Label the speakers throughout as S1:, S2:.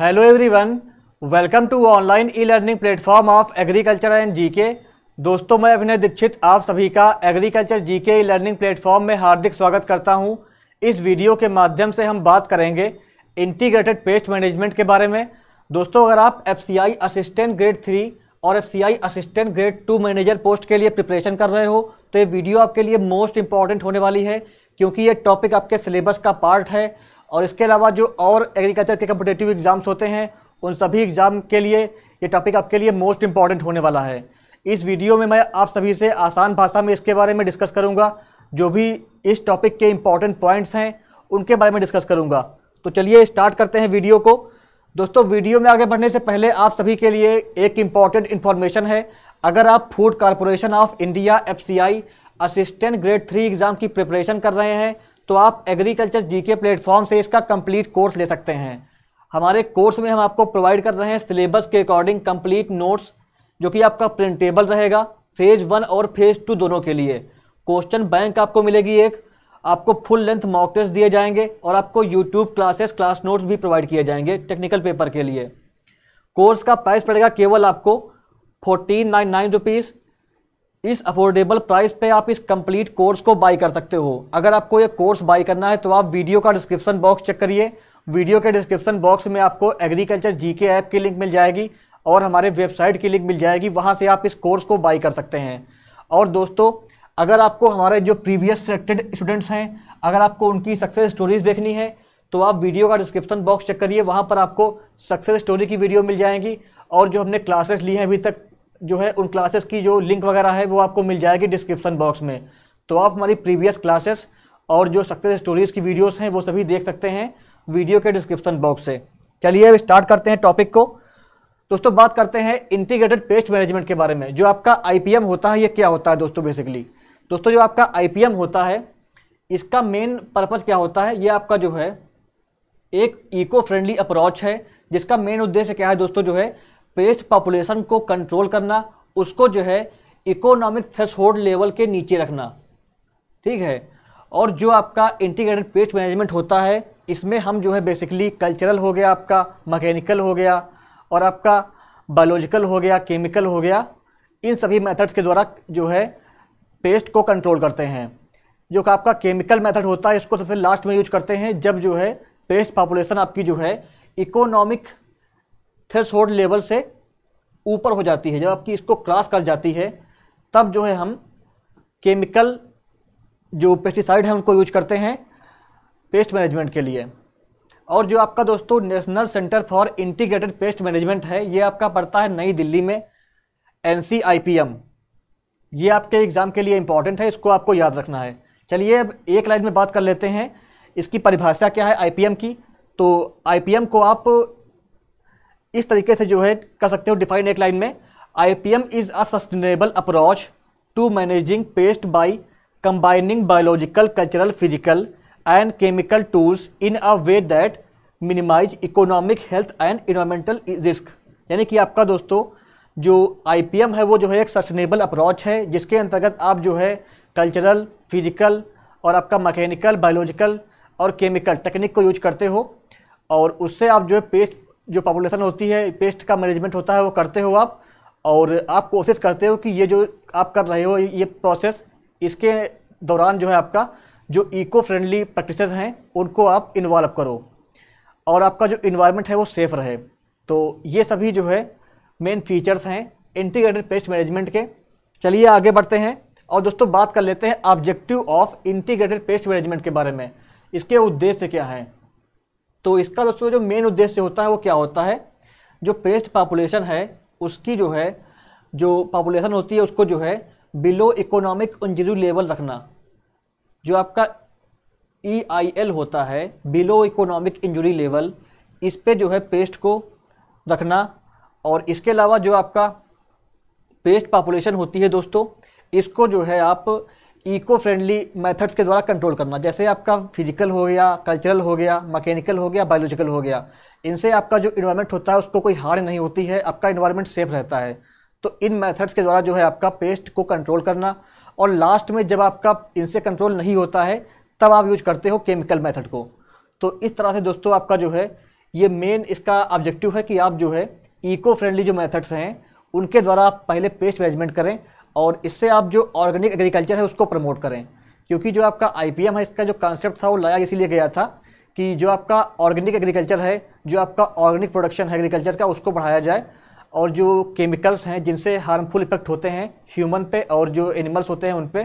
S1: hello everyone welcome to online e learning platform of agriculture and GK दोस्तों मैं अभिनय दीक्षित आप सभी का agriculture GK e learning platform में हार्दिक स्वागत करता हूं इस वीडियो के माध्यम से हम बात करेंगे इंटीग्रेटेड पेस्ट मैनेजमेंट के बारे में दोस्तों अगर आप एफ असिस्टेंट ग्रेड थ्री और F assistant grade two manager post के लिए प्रिपरेशन कर रहे हो तो ये वीडियो आपके लिए मोस्ट इंपॉर्टेंट होने वाली है क्योंकि ये टॉपिक आपके सिलेबस का पार्ट है और इसके अलावा जो और एग्रीकल्चर के कम्पिटेटिव एग्ज़ाम्स होते हैं उन सभी एग्ज़ाम के लिए ये टॉपिक आपके लिए मोस्ट इंपॉर्टेंट होने वाला है इस वीडियो में मैं आप सभी से आसान भाषा में इसके बारे में डिस्कस करूँगा जो भी इस टॉपिक के इम्पॉर्टेंट पॉइंट्स हैं उनके बारे में डिस्कस करूँगा तो चलिए स्टार्ट करते हैं वीडियो को दोस्तों वीडियो में आगे बढ़ने से पहले आप सभी के लिए एक इम्पॉर्टेंट इन्फॉर्मेशन है अगर आप food corporation of India F assistant grade three exam की प्रिपरेशन कर रहे हैं तो आप एग्रीकल्चर जीके प्लेटफॉर्म से इसका कंप्लीट कोर्स ले सकते हैं हमारे कोर्स में हम आपको प्रोवाइड कर रहे हैं सिलेबस के अकॉर्डिंग कंप्लीट नोट्स जो कि आपका प्रिंटेबल रहेगा फेज़ वन और फेज़ टू दोनों के लिए क्वेश्चन बैंक आपको मिलेगी एक आपको फुल लेंथ मॉक टेस्ट दिए जाएंगे और आपको यूट्यूब क्लासेस क्लास नोट्स भी प्रोवाइड किए जाएंगे टेक्निकल पेपर के लिए कोर्स का प्राइस पड़ेगा केवल आपको फोर्टीन नाइन नाइन रुपीज़ इस अफोर्डेबल प्राइस पे आप इस कंप्लीट कोर्स को बाई कर सकते हो अगर आपको ये कोर्स बाई करना है तो आप वीडियो का डिस्क्रिप्शन बॉक्स चेक करिए वीडियो के डिस्क्रिप्शन बॉक्स में आपको एग्रीकल्चर जीके ऐप की लिंक मिल जाएगी और हमारे वेबसाइट की लिंक मिल जाएगी वहाँ से आप इस कोर्स को बाई कर सकते हैं और दोस्तों अगर आपको हमारे जो प्रीवियस सेलेक्टेड स्टूडेंट्स हैं अगर आपको उनकी सक्सेस स्टोरीज देखनी है तो आप वीडियो का डिस्क्रिप्शन बॉक्स चेक करिए वहाँ पर आपको सक्सेस स्टोरी की वीडियो मिल जाएगी और जो हमने क्लासेस ली हैं अभी तक जो है उन क्लासेस की जो लिंक वगैरह है वो आपको मिल जाएगी डिस्क्रिप्शन बॉक्स में तो आप हमारी प्रीवियस क्लासेस और जो सक्सेस स्टोरीज की वीडियोस हैं वो सभी देख सकते हैं वीडियो के डिस्क्रिप्शन बॉक्स से चलिए अब स्टार्ट करते हैं टॉपिक को दोस्तों बात करते हैं इंटीग्रेटेड पेस्ट मैनेजमेंट के बारे में जो आपका आई होता है ये क्या होता है दोस्तों बेसिकली दोस्तों जो आपका आई होता है इसका मेन पर्पज़ क्या होता है ये आपका जो है एक इको फ्रेंडली अप्रोच है जिसका मेन उद्देश्य क्या है दोस्तों जो है पेस्ट पॉपुलेशन को कंट्रोल करना उसको जो है इकोनॉमिक थ्रेश लेवल के नीचे रखना ठीक है और जो आपका इंटीग्रेटेड पेस्ट मैनेजमेंट होता है इसमें हम जो है बेसिकली कल्चरल हो गया आपका मैकेनिकल हो गया और आपका बायोलॉजिकल हो गया केमिकल हो गया इन सभी मेथड्स के द्वारा जो है पेस्ट को कंट्रोल करते हैं जो का आपका केमिकल मेथड होता है इसको सबसे तो लास्ट में यूज करते हैं जब जो है पेस्ट पॉपुलेशन आपकी जो है इकोनॉमिक थ्रेशोल्ड लेवल से ऊपर हो जाती है जब आपकी इसको क्रॉस कर जाती है तब जो है हम केमिकल जो पेस्टिसाइड है उनको यूज करते हैं पेस्ट मैनेजमेंट के लिए और जो आपका दोस्तों national centre for integrated pest management है ये आपका पड़ता है नई दिल्ली में एन ये आपके एग्ज़ाम के लिए इंपॉर्टेंट है इसको आपको याद रखना है चलिए अब एक लाइन में बात कर लेते हैं इसकी परिभाषा क्या है आईपीएम की तो आईपीएम को आप इस तरीके से जो है कर सकते हो डिफाइन एक लाइन में I P M is a sustainable approach to managing pest by combining biological cultural physical and chemical tools in a way that minimize economic health and environmental risk यानी कि आपका दोस्तों जो आई पी एम है वो जो है एक सस्टेनेबल अप्रोच है जिसके अंतर्गत आप जो है कल्चरल फिजिकल और आपका मैकेनिकल बायोलॉजिकल और केमिकल टेक्निक को यूज करते हो और उससे आप जो है पेस्ट जो पॉपुलेशन होती है पेस्ट का मैनेजमेंट होता है वो करते हो आप और आप कोशिश करते हो कि ये जो आप कर रहे हो ये प्रोसेस इसके दौरान जो है आपका जो इको फ्रेंडली प्रैक्टिस हैं उनको आप इन्वॉल्व करो और आपका जो इन्वायरमेंट है वो सेफ़ रहे तो ये सभी जो है मेन फीचर्स हैं इंटीग्रेटेड पेस्ट मैनेजमेंट के चलिए आगे बढ़ते हैं और दोस्तों बात कर लेते हैं objective of integrated pest management के बारे में इसके उद्देश्य क्या हैं तो इसका दोस्तों जो मेन उद्देश्य होता है वो क्या होता है जो पेस्ट पॉपुलेशन है उसकी जो है जो पॉपुलेशन होती है उसको जो है बिलो इकोनॉमिक इंजरी लेवल रखना जो आपका ई आई एल होता है बिलो इकोनॉमिक इंजरी लेवल इस पे जो है पेस्ट को रखना और इसके अलावा जो आपका पेस्ट पॉपुलेशन होती है दोस्तों इसको जो है आप इको फ्रेंडली मेथड्स के द्वारा कंट्रोल करना जैसे आपका फिजिकल हो गया कल्चरल हो गया मैकेनिकल हो गया बायोलॉजिकल हो गया इनसे आपका जो इन्वायरमेंट होता है उसको कोई हार्ड नहीं होती है आपका इन्वायरमेंट सेफ रहता है तो इन मेथड्स के द्वारा जो है आपका पेस्ट को कंट्रोल करना और लास्ट में जब आपका इनसे कंट्रोल नहीं होता है तब आप यूज करते हो केमिकल मेथड को तो इस तरह से दोस्तों आपका जो है ये मेन इसका ऑब्जेक्टिव है कि आप जो है इको फ्रेंडली जो मेथड्स हैं उनके द्वारा आप पहले पेस्ट मैनेजमेंट करें और इससे आप जो ऑर्गेनिक एग्रीकल्चर है उसको प्रमोट करें क्योंकि जो आपका आई है इसका जो कॉन्सेप्ट था वो लाया इसीलिए गया था कि जो आपका ऑर्गेनिक एग्रीकल्चर है जो आपका ऑर्गेनिक प्रोडक्शन है एग्रीकल्चर का उसको बढ़ाया जाए और जो केमिकल्स हैं जिनसे हार्मफुल इफेक्ट होते हैं ह्यूमन पे और जो एनिमल्स होते हैं उन पर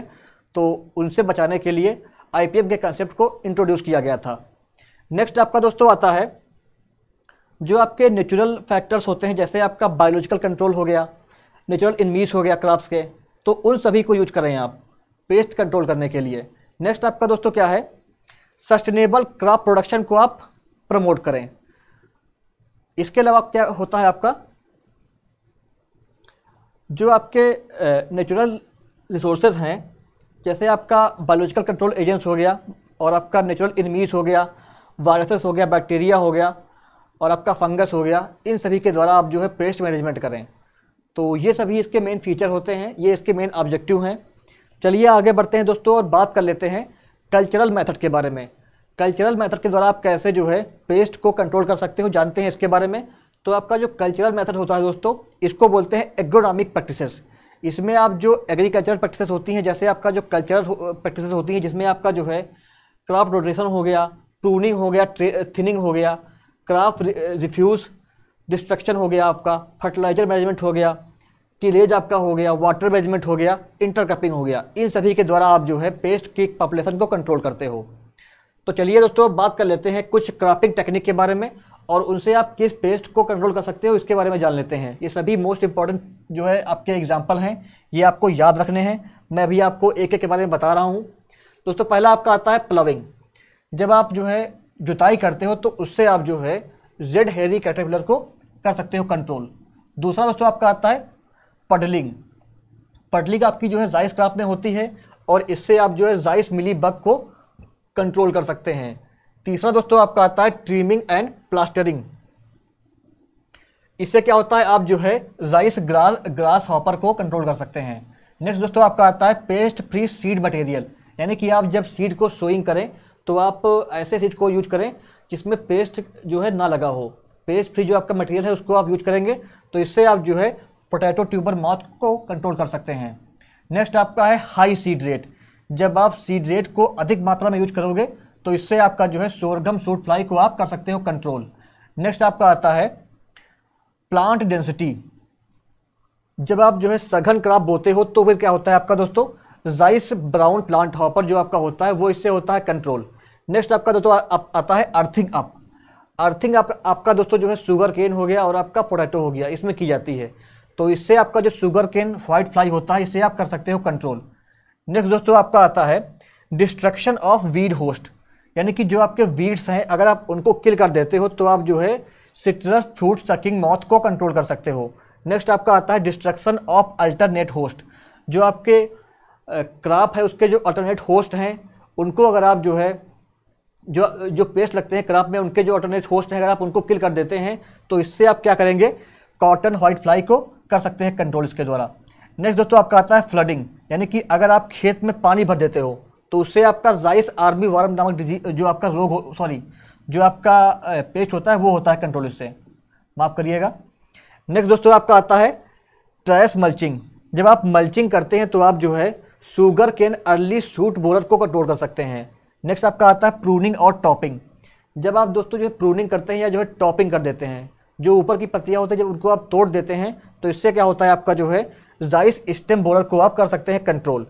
S1: तो उनसे बचाने के लिए आई के कंसेप्ट को इंट्रोड्यूस किया गया था नेक्स्ट आपका दोस्तों आता है जो आपके नेचुरल फैक्टर्स होते हैं जैसे आपका बायोलॉजिकल कंट्रोल हो गया नेचुरल इनमीज हो गया क्रॉप्स के तो उन सभी को यूज कर रहे हैं आप पेस्ट कंट्रोल करने के लिए नेक्स्ट आपका दोस्तों क्या है सस्टेनेबल क्रॉप प्रोडक्शन को आप प्रमोट करें इसके अलावा क्या होता है आपका जो आपके नेचुरल रिसोर्सेज हैं जैसे आपका बायोलॉजिकल कंट्रोल एजेंट्स हो गया और आपका नेचुरल इनमीज हो गया वायरसेस हो गया बैक्टीरिया हो गया और आपका फंगस हो गया इन सभी के द्वारा आप जो है पेस्ट मैनेजमेंट करें तो ये सभी इसके मेन फीचर होते हैं ये इसके मेन ऑब्जेक्टिव हैं चलिए आगे बढ़ते हैं दोस्तों और बात कर लेते हैं कल्चरल मेथड के बारे में कल्चरल मेथड के द्वारा आप कैसे जो है पेस्ट को कंट्रोल कर सकते हो जानते हैं इसके बारे में तो आपका जो कल्चरल मेथड होता है दोस्तों इसको बोलते हैं एग्रोनॉमिक प्रैक्टिसेस इसमें आप जो एग्रीकल्चरल प्रैक्टिसेस होती हैं जैसे आपका जो कल्चरल प्रैक्टिसेस होती हैं जिसमें आपका जो है क्रॉप रोटेशन हो गया ट्रूनिंग हो गया थिनिंग हो गया क्रॉप रिफ्यूज़ डिस्ट्रक्शन हो गया आपका फर्टिलाइजर मैनेजमेंट हो गया टिलेज आपका हो गया वाटर मैनेजमेंट हो गया इंटरक्रपिंग हो गया इन सभी के द्वारा आप जो है पेस्ट की पॉपुलेशन को कंट्रोल करते हो तो चलिए दोस्तों बात कर लेते हैं कुछ क्रॉपिंग टेक्निक के बारे में और उनसे आप किस पेस्ट को कंट्रोल कर सकते हो इसके बारे में जान लेते हैं ये सभी मोस्ट इंपॉर्टेंट जो है आपके एग्जाम्पल हैं ये आपको याद रखने हैं मैं अभी आपको एक एक के बारे में बता रहा हूँ दोस्तों पहला आपका आता है प्लविंग जब आप जो है जुताई करते हो तो उससे आप जो है जेड हेरी कैटेपिलर को कर सकते हो कंट्रोल दूसरा दोस्तों आपका आता है पडलिंग पडलिंग आपकी जो है जाइस क्राफ्ट में होती है और इससे आप जो है जाइस मिली बग को कंट्रोल कर सकते हैं तीसरा दोस्तों आपका आता है ट्रीमिंग एंड प्लास्टरिंग इससे क्या होता है आप जो है जाइस ग्रास ग्रास हॉपर को कंट्रोल कर सकते हैं नेक्स्ट दोस्तों आपका आता है पेस्ट फ्री सीड मटेरियल यानी कि आप जब सीड को सोइंग करें तो आप ऐसे सीड को यूज करें जिसमें पेस्ट जो है ना लगा हो पेस्ट फ्री जो आपका मटेरियल है उसको आप यूज करेंगे तो इससे आप जो है पोटैटो ट्यूबर माउथ को कंट्रोल कर सकते हैं नेक्स्ट आपका है हाई सीड रेट जब आप सीड रेट को अधिक मात्रा में यूज करोगे तो इससे आपका जो है सोरगम सूट फ्लाई को आप कर सकते हो कंट्रोल नेक्स्ट आपका आता है प्लांट डेंसिटी जब आप जो है सघन क्रॉप बोते हो तो फिर क्या होता है आपका दोस्तों जाइस ब्राउन प्लांट हॉपर जो आपका होता है वो इससे होता है कंट्रोल नेक्स्ट आपका दोस्तों आप, आता है अर्थिंग अप अर्थिंग आप, आपका दोस्तों जो है शुगर केन हो गया और आपका पोटैटो हो गया इसमें की जाती है तो इससे आपका जो शुगर केन व्हाइट फ्लाई होता है इसे आप कर सकते हो कंट्रोल नेक्स्ट दोस्तों आपका आता है डिस्ट्रक्शन ऑफ वीड होस्ट यानी कि जो आपके वीड्स हैं अगर आप उनको किल कर देते हो तो आप जो है सिट्रस फ्रूट सकिंग मौत को कंट्रोल कर सकते हो नेक्स्ट आपका आता है डिस्ट्रक्शन ऑफ अल्टरनेट होस्ट जो आपके क्राप है उसके जो अल्टरनेट होस्ट हैं उनको अगर आप जो है जो जो पेस्ट लगते हैं क्राप में उनके जो अल्टरनेट होस्ट हैं अगर आप उनको किल कर देते हैं तो इससे आप क्या करेंगे कॉटन व्हाइट फ्लाई को कर सकते हैं कंट्रोल इसके द्वारा नेक्स्ट दोस्तों आपका आता है फ्लडिंग यानी कि अगर आप खेत में पानी भर देते हो तो उससे आपका जाइस आर्मी वार्म नामक डिजीज जो आपका रोग हो सॉरी जो आपका पेस्ट होता है वो होता है कंट्रोल इससे माफ़ करिएगा नेक्स्ट दोस्तों आपका आता है ट्रैश मल्चिंग जब आप मल्चिंग करते हैं तो आप जो है sugarcane early shoot borer को कंट्रोल कर सकते हैं नेक्स्ट आपका आता है प्रूनिंग और टॉपिंग जब आप दोस्तों जो है प्रूनिंग करते हैं या जो है टॉपिंग कर देते हैं जो ऊपर की पत्तियाँ होती हैं जब उनको आप तोड़ देते हैं तो इससे क्या होता है आपका जो है जाइस स्टेम बोलर को आप कर सकते हैं कंट्रोल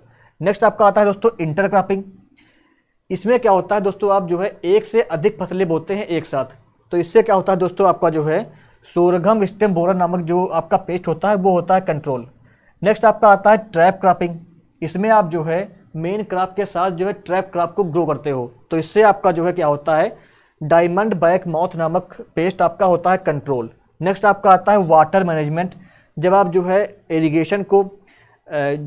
S1: नेक्स्ट आपका आता है दोस्तों इंटरक्रॉपिंग इसमें क्या होता है दोस्तों आप जो है एक से अधिक फसलें बोते हैं एक साथ तो इससे क्या होता है दोस्तों आपका जो है सोरगम स्टेम बोरर नामक जो आपका पेस्ट होता है वो होता है कंट्रोल नेक्स्ट आपका आता है ट्रैप क्रॉपिंग इसमें आप जो है मेन क्रॉप के साथ जो है ट्रैप क्रॉप को ग्रो करते हो तो इससे आपका जो है क्या होता है डायमंड बैक माउथ नामक पेस्ट आपका होता है कंट्रोल नेक्स्ट आपका आता है वाटर मैनेजमेंट जब आप जो है इरीगेशन को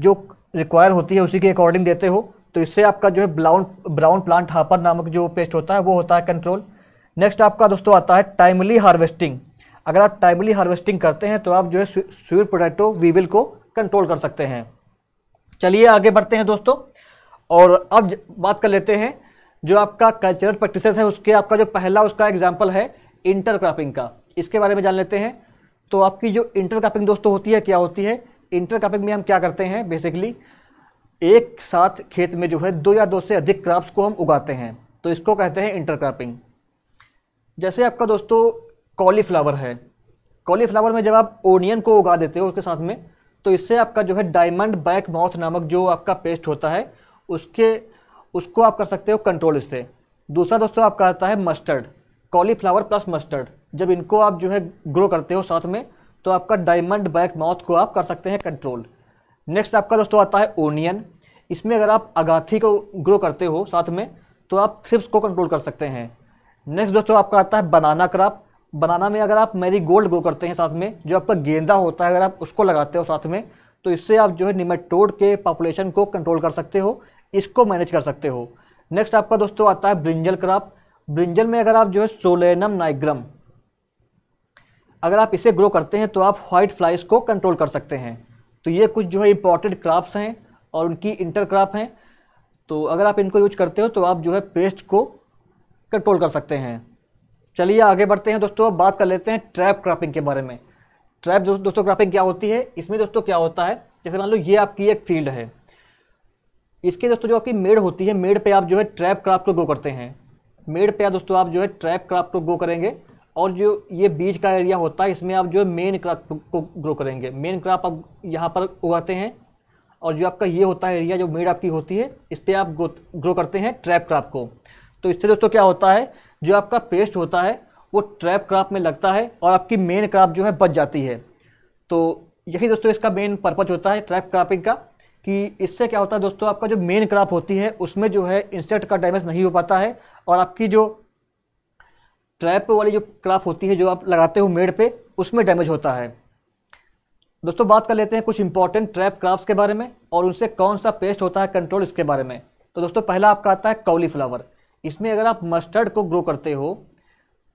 S1: जो रिक्वायर होती है उसी के अकॉर्डिंग देते हो तो इससे आपका जो है ब्राउन ब्राउन प्लांट हापर नामक जो पेस्ट होता है वो होता है कंट्रोल नेक्स्ट आपका दोस्तों आता है टाइमली हार्वेस्टिंग अगर आप टाइमली हार्वेस्टिंग करते हैं तो आप जो है स्वीट पोटैटो वीविल को कंट्रोल कर सकते हैं चलिए आगे बढ़ते हैं दोस्तों और अब बात कर लेते हैं जो आपका कल्चरल प्रैक्टिस है उसके आपका जो पहला उसका एग्जाम्पल है इंटर क्रॉपिंग का इसके बारे में जान लेते हैं तो आपकी जो इंटरक्रॉपिंग दोस्तों होती है क्या होती है इंटरक्रॉपिंग में हम क्या करते हैं बेसिकली एक साथ खेत में जो है दो या दो से अधिक क्रॉप्स को हम उगाते हैं तो इसको कहते हैं इंटरक्रॉपिंग जैसे आपका दोस्तों कॉलीफ्लावर है कॉलीफ्लावर में जब आप ओनियन को उगा देते हो उसके साथ में तो इससे आपका जो है डायमंड बैक माउथ नामक जो आपका पेस्ट होता है उसके उसको आप कर सकते हो कंट्रोल इससे दूसरा दोस्तों आपका आता है मस्टर्ड कॉलीफ्लावर प्लस मस्टर्ड जब इनको आप जो है ग्रो करते हो साथ में तो आपका डायमंड बैक माउथ को आप कर सकते हैं कंट्रोल नेक्स्ट आपका दोस्तों आता है ओनियन इसमें अगर आप अगाथी को ग्रो करते हो साथ में तो आप थ्रिप्स को कंट्रोल कर सकते हैं नेक्स्ट दोस्तों आपका आता है बनाना क्राप बनाना में अगर आप मेरी गोल्ड ग्रो करते हैं साथ में जो आपका गेंदा होता है अगर आप उसको लगाते हो साथ में तो इससे आप जो है निमेटोड के पॉपुलेशन को कंट्रोल कर सकते हो इसको मैनेज कर सकते हो नेक्स्ट आपका दोस्तों आता है ब्रिंजल क्राप ब्रिंजल में अगर आप जो है सोलेनम नाइग्रम अगर आप इसे ग्रो करते हैं तो आप व्हाइट फ्लाइज को कंट्रोल कर सकते हैं तो ये कुछ जो है इंपॉर्टेंट क्राप्स हैं और उनकी इंटर क्रॉप हैं तो अगर आप इनको यूज करते हो तो आप जो है पेस्ट को कंट्रोल कर सकते हैं चलिए आगे बढ़ते हैं दोस्तों अब बात कर लेते हैं ट्रैप क्रॉपिंग के बारे में ट्रैप दो, दोस्तों क्रॉपिंग क्या होती है इसमें दोस्तों क्या होता है जैसे मान लो ये आपकी एक फील्ड है इसके दोस्तों जो आपकी मेड होती है मेड पे आप जो है ट्रैप क्राफ्ट को ग्रो करते हैं मेड पे आप दोस्तों आप जो है ट्रैप क्राफ्ट को ग्रो करेंगे और जो ये बीज का एरिया होता है इसमें आप जो मेन क्रॉप को ग्रो करेंगे मेन क्रॉप आप यहाँ पर उगाते हैं और जो आपका ये होता है एरिया जो मेड आपकी होती है इस पर आप ग्रो करते हैं ट्रैप क्रॉप को तो इससे दोस्तों क्या होता है जो आपका पेस्ट होता है वो ट्रैप क्रॉप में लगता है और आपकी मेन क्रॉप जो है बच जाती है तो यही दोस्तों इसका मेन पर्पज होता है ट्रैप क्रॉपिंग का कि इससे क्या होता है दोस्तों आपका जो मेन क्रॉप होती है उसमें जो है इंसेक्ट का डैमेज नहीं हो पाता है और आपकी जो ट्रैप वाली जो क्राप होती है जो आप लगाते हो मेड़ पे उसमें डैमेज होता है दोस्तों बात कर लेते हैं कुछ इंपॉर्टेंट ट्रैप क्राप्स के बारे में और उनसे कौन सा पेस्ट होता है कंट्रोल इसके बारे में तो दोस्तों पहला आपका आता है कॉलीफ्लावर इसमें अगर आप मस्टर्ड को ग्रो करते हो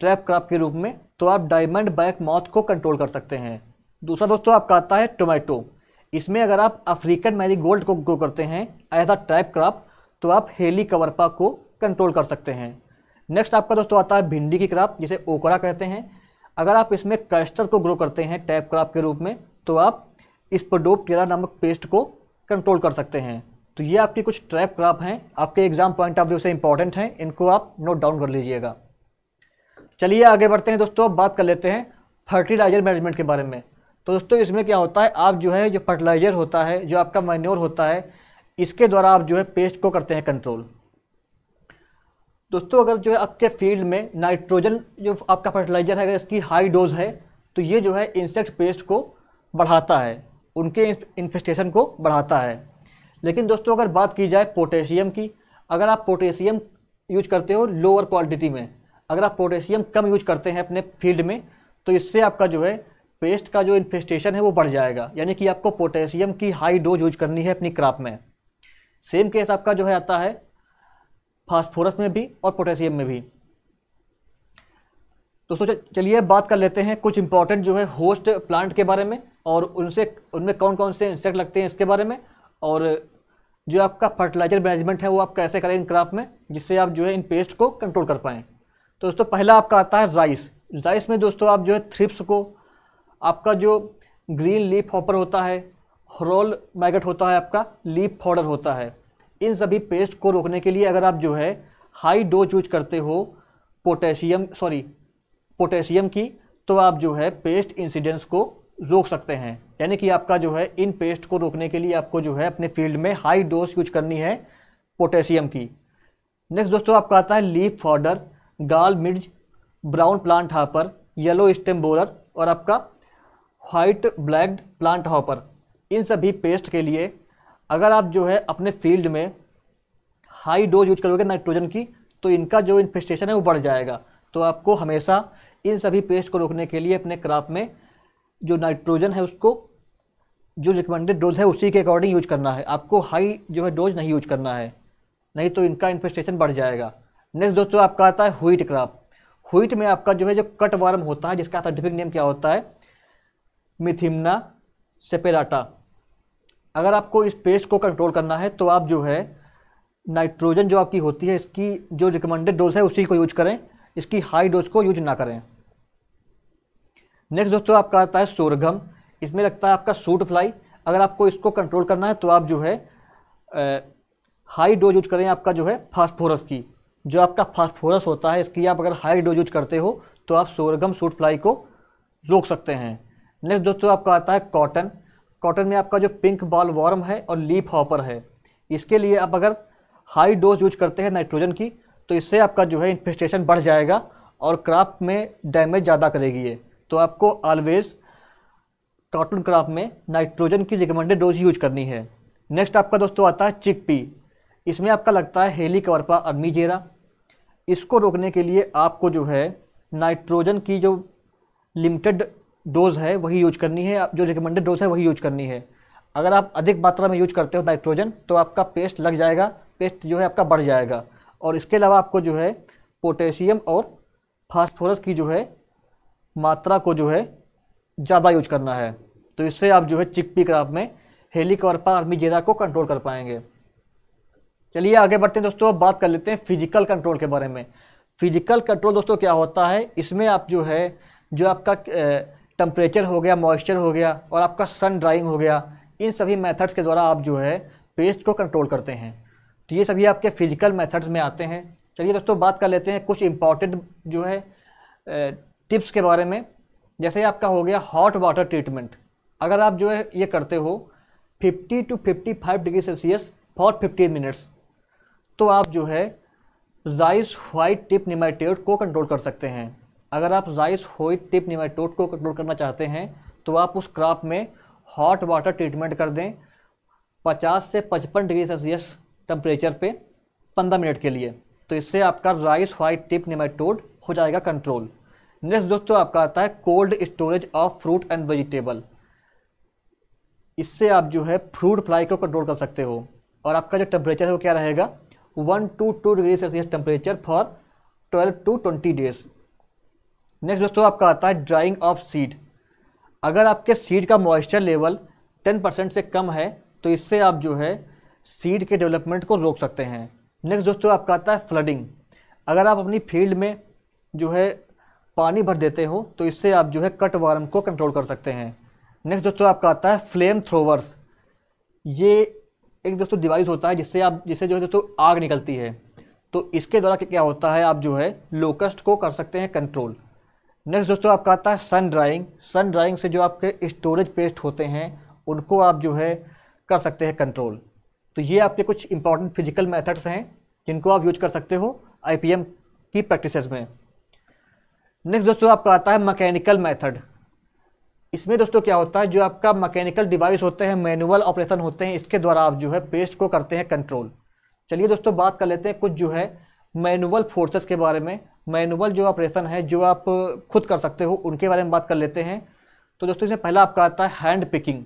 S1: ट्रैप क्राप के रूप में तो आप डायमंड बैक मौत को कंट्रोल कर सकते हैं दूसरा दोस्तों आपका आता है टोमेटो इसमें अगर आप अफ्रीकन मैरी गोल्ड को ग्रो करते हैं एज अ ट्रैप क्राप तो आप हेली कवरपा को कंट्रोल कर सकते हैं नेक्स्ट आपका दोस्तों आता है भिंडी की क्रॉप जिसे ओकरा कहते हैं अगर आप इसमें कैस्टर को ग्रो करते हैं टैप क्रॉप के रूप में तो आप इस पडोप टेरा नामक पेस्ट को कंट्रोल कर सकते हैं तो ये आपकी कुछ ट्रैप क्रॉप हैं आपके एग्जाम पॉइंट ऑफ व्यू से इंपॉर्टेंट हैं इनको आप नोट डाउन कर लीजिएगा चलिए आगे बढ़ते हैं दोस्तों अब बात कर लेते हैं फर्टिलाइजर मैनेजमेंट के बारे में तो दोस्तों इसमें क्या होता है आप जो है जो फर्टिलाइजर होता है जो आपका मैन्योर होता है इसके द्वारा आप जो है पेस्ट को करते हैं कंट्रोल दोस्तों अगर जो है आपके फील्ड में नाइट्रोजन जो आपका फर्टिलाइजर है अगर इसकी हाई डोज है तो ये जो है इंसेक्ट पेस्ट को बढ़ाता है उनके इन्फेस्टेशन को बढ़ाता है लेकिन दोस्तों अगर बात की जाए पोटेशियम की अगर आप पोटेशियम यूज करते हो लोअर क्वालिटी में अगर आप पोटेशियम कम यूज करते हैं अपने फील्ड में तो इससे आपका जो है पेस्ट का जो इन्फेस्टेशन है वो बढ़ जाएगा यानी कि आपको पोटेशियम की हाई डोज यूज करनी है अपनी क्राप में सेम केस आपका जो है आता है फास्फोरस में भी और पोटेशियम में भी दोस्तों चलिए बात कर लेते हैं कुछ इंपॉर्टेंट जो है होस्ट प्लांट के बारे में और उनसे उनमें कौन कौन से इंसेक्ट लगते हैं इसके बारे में और जो आपका फर्टिलाइजर मैनेजमेंट है वो आप कैसे करें इन क्रॉप में जिससे आप जो है इन पेस्ट को कंट्रोल कर पाएँ तो दोस्तों पहला आपका आता है राइस राइस में दोस्तों आप जो है थ्रिप्स को आपका जो ग्रीन लीफ हॉपर होता है हरोल मैगट होता है आपका लीफ फॉर्डर होता है इन सभी पेस्ट को रोकने के लिए अगर आप जो है हाई डोज यूज करते हो पोटेशियम सॉरी पोटेशियम की तो आप जो है पेस्ट इंसिडेंस को रोक सकते हैं यानी कि आपका जो है इन पेस्ट को रोकने के लिए आपको जो है अपने फील्ड में हाई डोज यूज करनी है पोटेशियम की नेक्स्ट दोस्तों आपका आता है leaf folder gall midge brown plant hopper yellow stem borer और आपका वाइट ब्लैक प्लांट हॉपर इन सभी पेस्ट के लिए अगर आप जो है अपने फील्ड में हाई डोज यूज करोगे नाइट्रोजन की तो इनका जो इन्फेस्टेशन है वो बढ़ जाएगा तो आपको हमेशा इन सभी पेस्ट को रोकने के लिए अपने क्रॉप में जो नाइट्रोजन है उसको जो रिकमेंडेड डोज है उसी के अकॉर्डिंग यूज करना है आपको हाई जो है डोज नहीं यूज करना है नहीं तो इनका इन्फेस्टेशन बढ़ जाएगा नेक्स्ट दोस्तों आपका आता है हुईट क्रॉप हुईट में आपका जो है जो कट वार्म होता है जिसका साइंटिफिक नेम क्या होता है मिथिमना सेपेराटा अगर आपको इस पेस्ट को कंट्रोल करना है तो आप जो है नाइट्रोजन जो आपकी होती है इसकी जो रिकमेंडेड डोज है उसी को यूज करें इसकी हाई डोज को यूज ना करें नेक्स्ट दोस्तों आपका आता है सोरगम इसमें लगता है आपका सूट फ्लाई अगर आपको इसको कंट्रोल करना है तो आप जो है आ, हाई डोज यूज करें आपका जो है फास्फोरस की जो आपका फास्फोरस होता है इसकी आप अगर हाई डोज यूज करते हो तो आप सोरगम सूट फ्लाई को रोक सकते हैं नेक्स्ट दोस्तों आपका आता है कॉटन कॉटन में आपका जो पिंक बॉल वॉर्म है और लीप हॉपर है इसके लिए आप अगर हाई डोज यूज करते हैं नाइट्रोजन की तो इससे आपका जो है इन्फेस्टेशन बढ़ जाएगा और क्रॉप में डैमेज ज़्यादा करेगी ये तो आपको ऑलवेज कॉटन क्रॉप में नाइट्रोजन की रिकमेंडेड डोज यूज करनी है नेक्स्ट आपका दोस्तों आता है चिक पी इसमें आपका लगता है हेली कवरपा अर्मीजेरा इसको रोकने के लिए आपको जो है नाइट्रोजन की जो लिमिटेड डोज है वही यूज करनी है जो रिकमेंडेड डोज है वही यूज करनी है अगर आप अधिक मात्रा में यूज करते हो नाइट्रोजन तो आपका पेस्ट लग जाएगा पेस्ट जो है आपका बढ़ जाएगा और इसके अलावा आपको जो है पोटेशियम और फास्फोरस की जो है मात्रा को जो है ज़्यादा यूज करना है तो इससे आप जो है चिकपी क्राप में हेलिकॉर्पा आर्मीजेरा को कंट्रोल कर पाएंगे चलिए आगे बढ़ते हैं दोस्तों अब बात कर लेते हैं फिजिकल कंट्रोल के बारे में फिजिकल कंट्रोल दोस्तों क्या होता है इसमें आप जो है जो आपका टम्परेचर हो गया मॉइस्चर हो गया और आपका सन ड्राइंग हो गया इन सभी मेथड्स के द्वारा आप जो है पेस्ट को कंट्रोल करते हैं तो ये सभी आपके फिजिकल मेथड्स में आते हैं चलिए दोस्तों बात कर लेते हैं कुछ इम्पॉर्टेंट जो है टिप्स के बारे में जैसे आपका हो गया हॉट वाटर ट्रीटमेंट अगर आप जो है ये करते हो 50 to 55 degree Celsius for 15 minutes तो आप जो है जाइस वाइट टिप निमाइटेट को कंट्रोल कर सकते हैं अगर आप जाइस होइट टिप निमाटोड को कंट्रोल करना चाहते हैं तो आप उस क्रॉप में हॉट वाटर ट्रीटमेंट कर दें 50 से 55 डिग्री सेल्सियस टेम्परेचर पे 15 मिनट के लिए तो इससे आपका राइस वाइट टिप निमेटोड हो जाएगा कंट्रोल नेक्स्ट दोस्तों आपका आता है cold storage of fruit and vegetable इससे आप जो है फ्रूट फ्लाई को कंट्रोल कर सकते हो और आपका जो टेम्परेचर है वो क्या रहेगा one to two degree Celsius temperature for twelve to twenty days next दोस्तों आपका आता है ड्राइंग ऑफ सीड अगर आपके सीड का मॉइस्चर लेवल 10% से कम है तो इससे आप जो है सीड के डेवलपमेंट को रोक सकते हैं नेक्स्ट दोस्तों आपका आता है फ्लडिंग अगर आप अपनी फील्ड में जो है पानी भर देते हो तो इससे आप जो है कट वार्म को कंट्रोल कर सकते हैं नेक्स्ट दोस्तों आपका आता है फ्लेम थ्रोवर्स ये एक दोस्तों डिवाइस होता है जिससे आप जिससे जो है दोस्तों आग निकलती है तो इसके द्वारा क्या होता है आप जो है लोकस्ट को कर सकते हैं कंट्रोल नेक्स्ट दोस्तों आपका आता है सन ड्राइंग सन ड्राइंग से जो आपके स्टोरेज पेस्ट होते हैं उनको आप जो है कर सकते हैं कंट्रोल तो ये आपके कुछ इंपॉर्टेंट फिजिकल मेथड्स हैं जिनको आप यूज कर सकते हो आई की प्रैक्टिस में नेक्स्ट दोस्तों आपका आता है मैकेनिकल मेथड इसमें दोस्तों क्या होता है जो आपका मैकेनिकल डिवाइस होते हैं मैनुअल ऑपरेशन होते हैं इसके द्वारा आप जो है पेस्ट को करते हैं कंट्रोल चलिए दोस्तों बात कर लेते हैं कुछ जो है मैनुअल फोर्सेस के बारे में मैनुअल जो ऑपरेशन है जो आप खुद कर सकते हो उनके बारे में बात कर लेते हैं तो दोस्तों इसमें पहला आपका आता है हैंड पिकिंग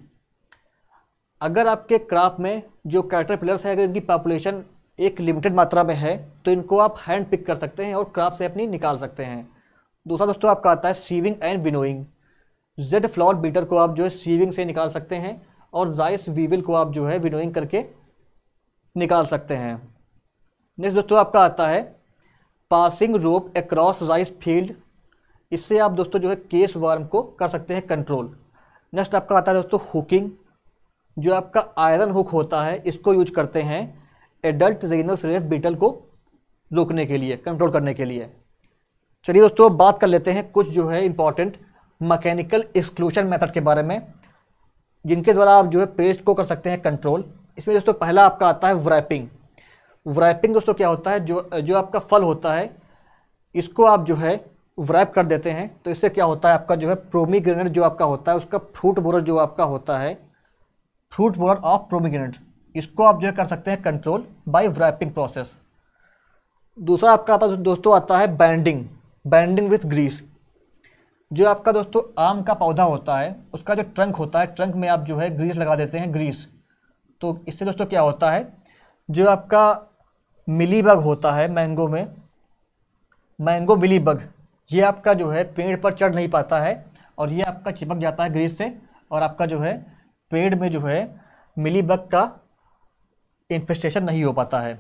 S1: अगर आपके क्रॉप में जो कैटर पिलर्स है अगर इनकी पॉपुलेशन एक लिमिटेड मात्रा में है तो इनको आप हैंड पिक कर सकते हैं और क्रॉप से अपनी निकाल सकते हैं दूसरा दोस्तों आपका आता है सीविंग एंड विनोइंग जेड फ्लावर बीटर को आप जो है सीविंग से निकाल सकते हैं और जाइस वीविल को आप जो है विनोइंग करके निकाल सकते हैं नेक्स्ट दोस्तों आपका आता है passing rope across rice field इससे आप दोस्तों जो है केस वार्म को कर सकते हैं कंट्रोल नेक्स्ट आपका आता है दोस्तों हुकिंग जो आपका आयरन हुक होता है इसको यूज करते हैं एडल्ट रेनल रेस बीटल को रोकने के लिए कंट्रोल करने के लिए चलिए दोस्तों बात कर लेते हैं कुछ जो है इंपॉर्टेंट मैकेनिकल एक्सक्लूशन मेथड के बारे में जिनके द्वारा आप जो है पेस्ट को कर सकते हैं कंट्रोल इसमें दोस्तों पहला आपका आता है व्रैपिंग व्रैपिंग दोस्तों क्या होता है जो जो आपका फल होता है इसको आप जो है व्रैप कर देते हैं तो इससे क्या होता है आपका जो है प्रोमीग्रेनेट जो आपका होता है उसका फ्रूट बोरर जो आपका होता है फ्रूट बोरर ऑफ प्रोमीग्रेनेट इसको आप जो है कर सकते हैं कंट्रोल बाय व्रैपिंग प्रोसेस दूसरा आपका आता दोस्तों आता है बैंडिंग बैंडिंग विथ ग्रीस जो आपका दोस्तों आम का पौधा होता है उसका जो ट्रंक होता है ट्रंक में आप जो है ग्रीस लगा देते हैं ग्रीस तो इससे दोस्तों क्या होता है जो आपका मिलीबग होता है मैंगो में मैंगो मिलीबग ये आपका जो है पेड़ पर चढ़ नहीं पाता है और ये आपका चिपक जाता है ग्रीस से और आपका जो है पेड़ में जो है मिलीबग का इन्फेस्टेशन नहीं हो पाता है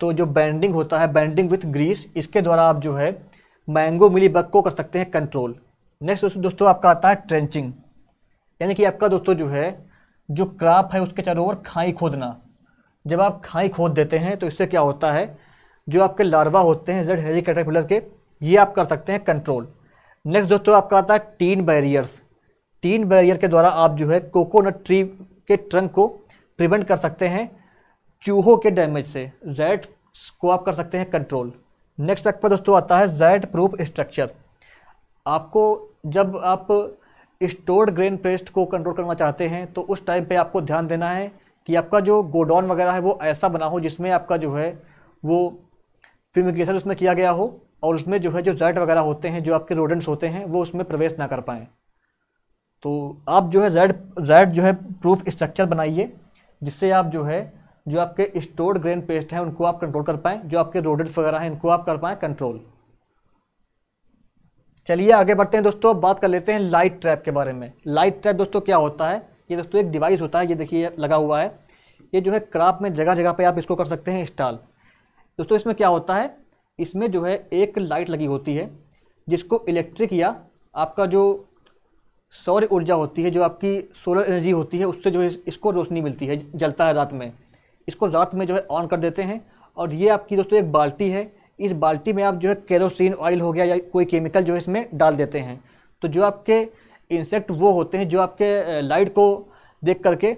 S1: तो जो बैंडिंग होता है बैंडिंग विथ ग्रीस इसके द्वारा आप जो है मैंगो मिलीबग को कर सकते हैं कंट्रोल नेक्स्ट दोस्तों दोस्तों आपका आता है ट्रेंचिंग यानी कि आपका दोस्तों जो है जो क्राप है उसके चारों ओर खाई खोदना जब आप खाई खोद देते हैं तो इससे क्या होता है जो आपके लार्वा होते हैं जेड हेरी कैटरपिलर के ये आप कर सकते हैं कंट्रोल नेक्स्ट दोस्तों आपका आता है टीन बैरियर्स टीन बैरियर के द्वारा आप जो है कोकोनट ट्री के ट्रंक को प्रिवेंट कर सकते हैं चूहों के डैमेज से जैड को आप कर सकते हैं कंट्रोल नेक्स्ट तक पर दोस्तों आता है जैड प्रूफ स्ट्रक्चर आपको जब आप स्टोर्ड ग्रेन पेस्ट को कंट्रोल करना चाहते हैं तो उस टाइम पे आपको ध्यान देना है कि आपका जो गोडाउन वगैरह है वो ऐसा बना हो जिसमें आपका जो है वो फिल्मिकेशन उसमें किया गया हो और उसमें जो है जो जैड वगैरह होते हैं जो आपके रोडेंट्स होते हैं वो उसमें प्रवेश ना कर पाएँ तो आप जो है जेड जेड जो है प्रूफ स्ट्रक्चर बनाइए जिससे आप जो है जो आपके स्टोर्ड ग्रेन पेस्ट हैं उनको आप कंट्रोल कर पाएँ जो आपके रोडेंट्स वगैरह हैं इनको आप कर पाएँ कंट्रोल चलिए आगे बढ़ते हैं दोस्तों बात कर लेते हैं लाइट ट्रैप के बारे में लाइट ट्रैप दोस्तों क्या होता है ये दोस्तों एक डिवाइस होता है ये देखिए लगा हुआ है ये जो है क्राप में जगह जगह पर आप इसको कर सकते हैं इंस्टॉल दोस्तों इसमें क्या होता है इसमें जो है एक लाइट लगी होती है जिसको इलेक्ट्रिक या आपका जो सौर ऊर्जा होती है जो आपकी सोलर एनर्जी होती है उससे जो है इसको रोशनी मिलती है जलता है रात में इसको रात में जो है ऑन कर देते हैं और ये आपकी दोस्तों एक बाल्टी है इस बाल्टी में आप जो है केरोसिन ऑयल हो गया या कोई केमिकल जो है इसमें डाल देते हैं तो जो आपके इंसेक्ट वो होते हैं जो आपके लाइट को देख करके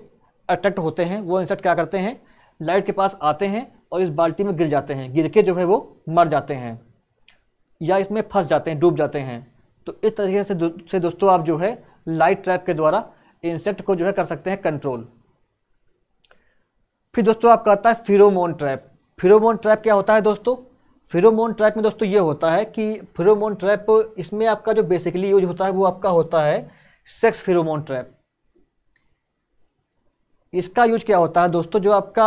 S1: अट्रैक्ट होते हैं वो इंसेक्ट क्या करते हैं लाइट के पास आते हैं और इस बाल्टी में गिर जाते हैं गिर के जो है वो मर जाते हैं या इसमें फंस जाते हैं डूब जाते हैं तो इस तरीके से दो, से दोस्तों आप जो है लाइट ट्रैप के द्वारा इंसेक्ट को जो है कर सकते हैं कंट्रोल फिर दोस्तों आपका आता है फिरोमोन ट्रैप फिरोमोन ट्रैप क्या होता है दोस्तों फिरोमोन ट्रैप में दोस्तों ये होता है कि फिरोमोन ट्रैप इसमें आपका जो बेसिकली यूज होता है वो आपका होता है सेक्स फिरोमोन ट्रैप इसका यूज क्या होता है दोस्तों जो आपका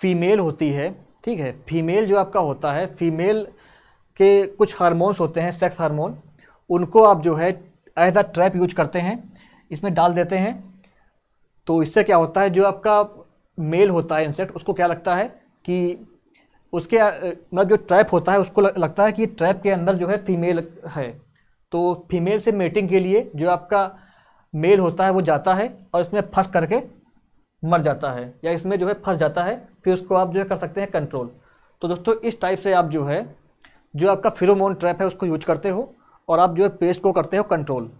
S1: फीमेल होती है ठीक है फीमेल जो आपका होता है फीमेल के कुछ हार्मोन्स होते हैं सेक्स हार्मोन उनको आप जो है एज अ ट्रैप यूज करते हैं इसमें डाल देते हैं तो इससे क्या होता है जो आपका मेल होता है इंसेक्ट उसको क्या लगता है कि उसके मतलब जो ट्रैप होता है उसको लगता है कि ट्रैप के अंदर जो है फीमेल है तो फीमेल से मेटिंग के लिए जो आपका मेल होता है वो जाता है और इसमें फंस करके मर जाता है या इसमें जो है फंस जाता है फिर उसको आप जो है कर सकते हैं कंट्रोल तो दोस्तों इस टाइप से आप जो है जो आपका फिरोमोन ट्रैप है उसको यूज करते हो और आप जो है पेस्ट को करते हो कंट्रोल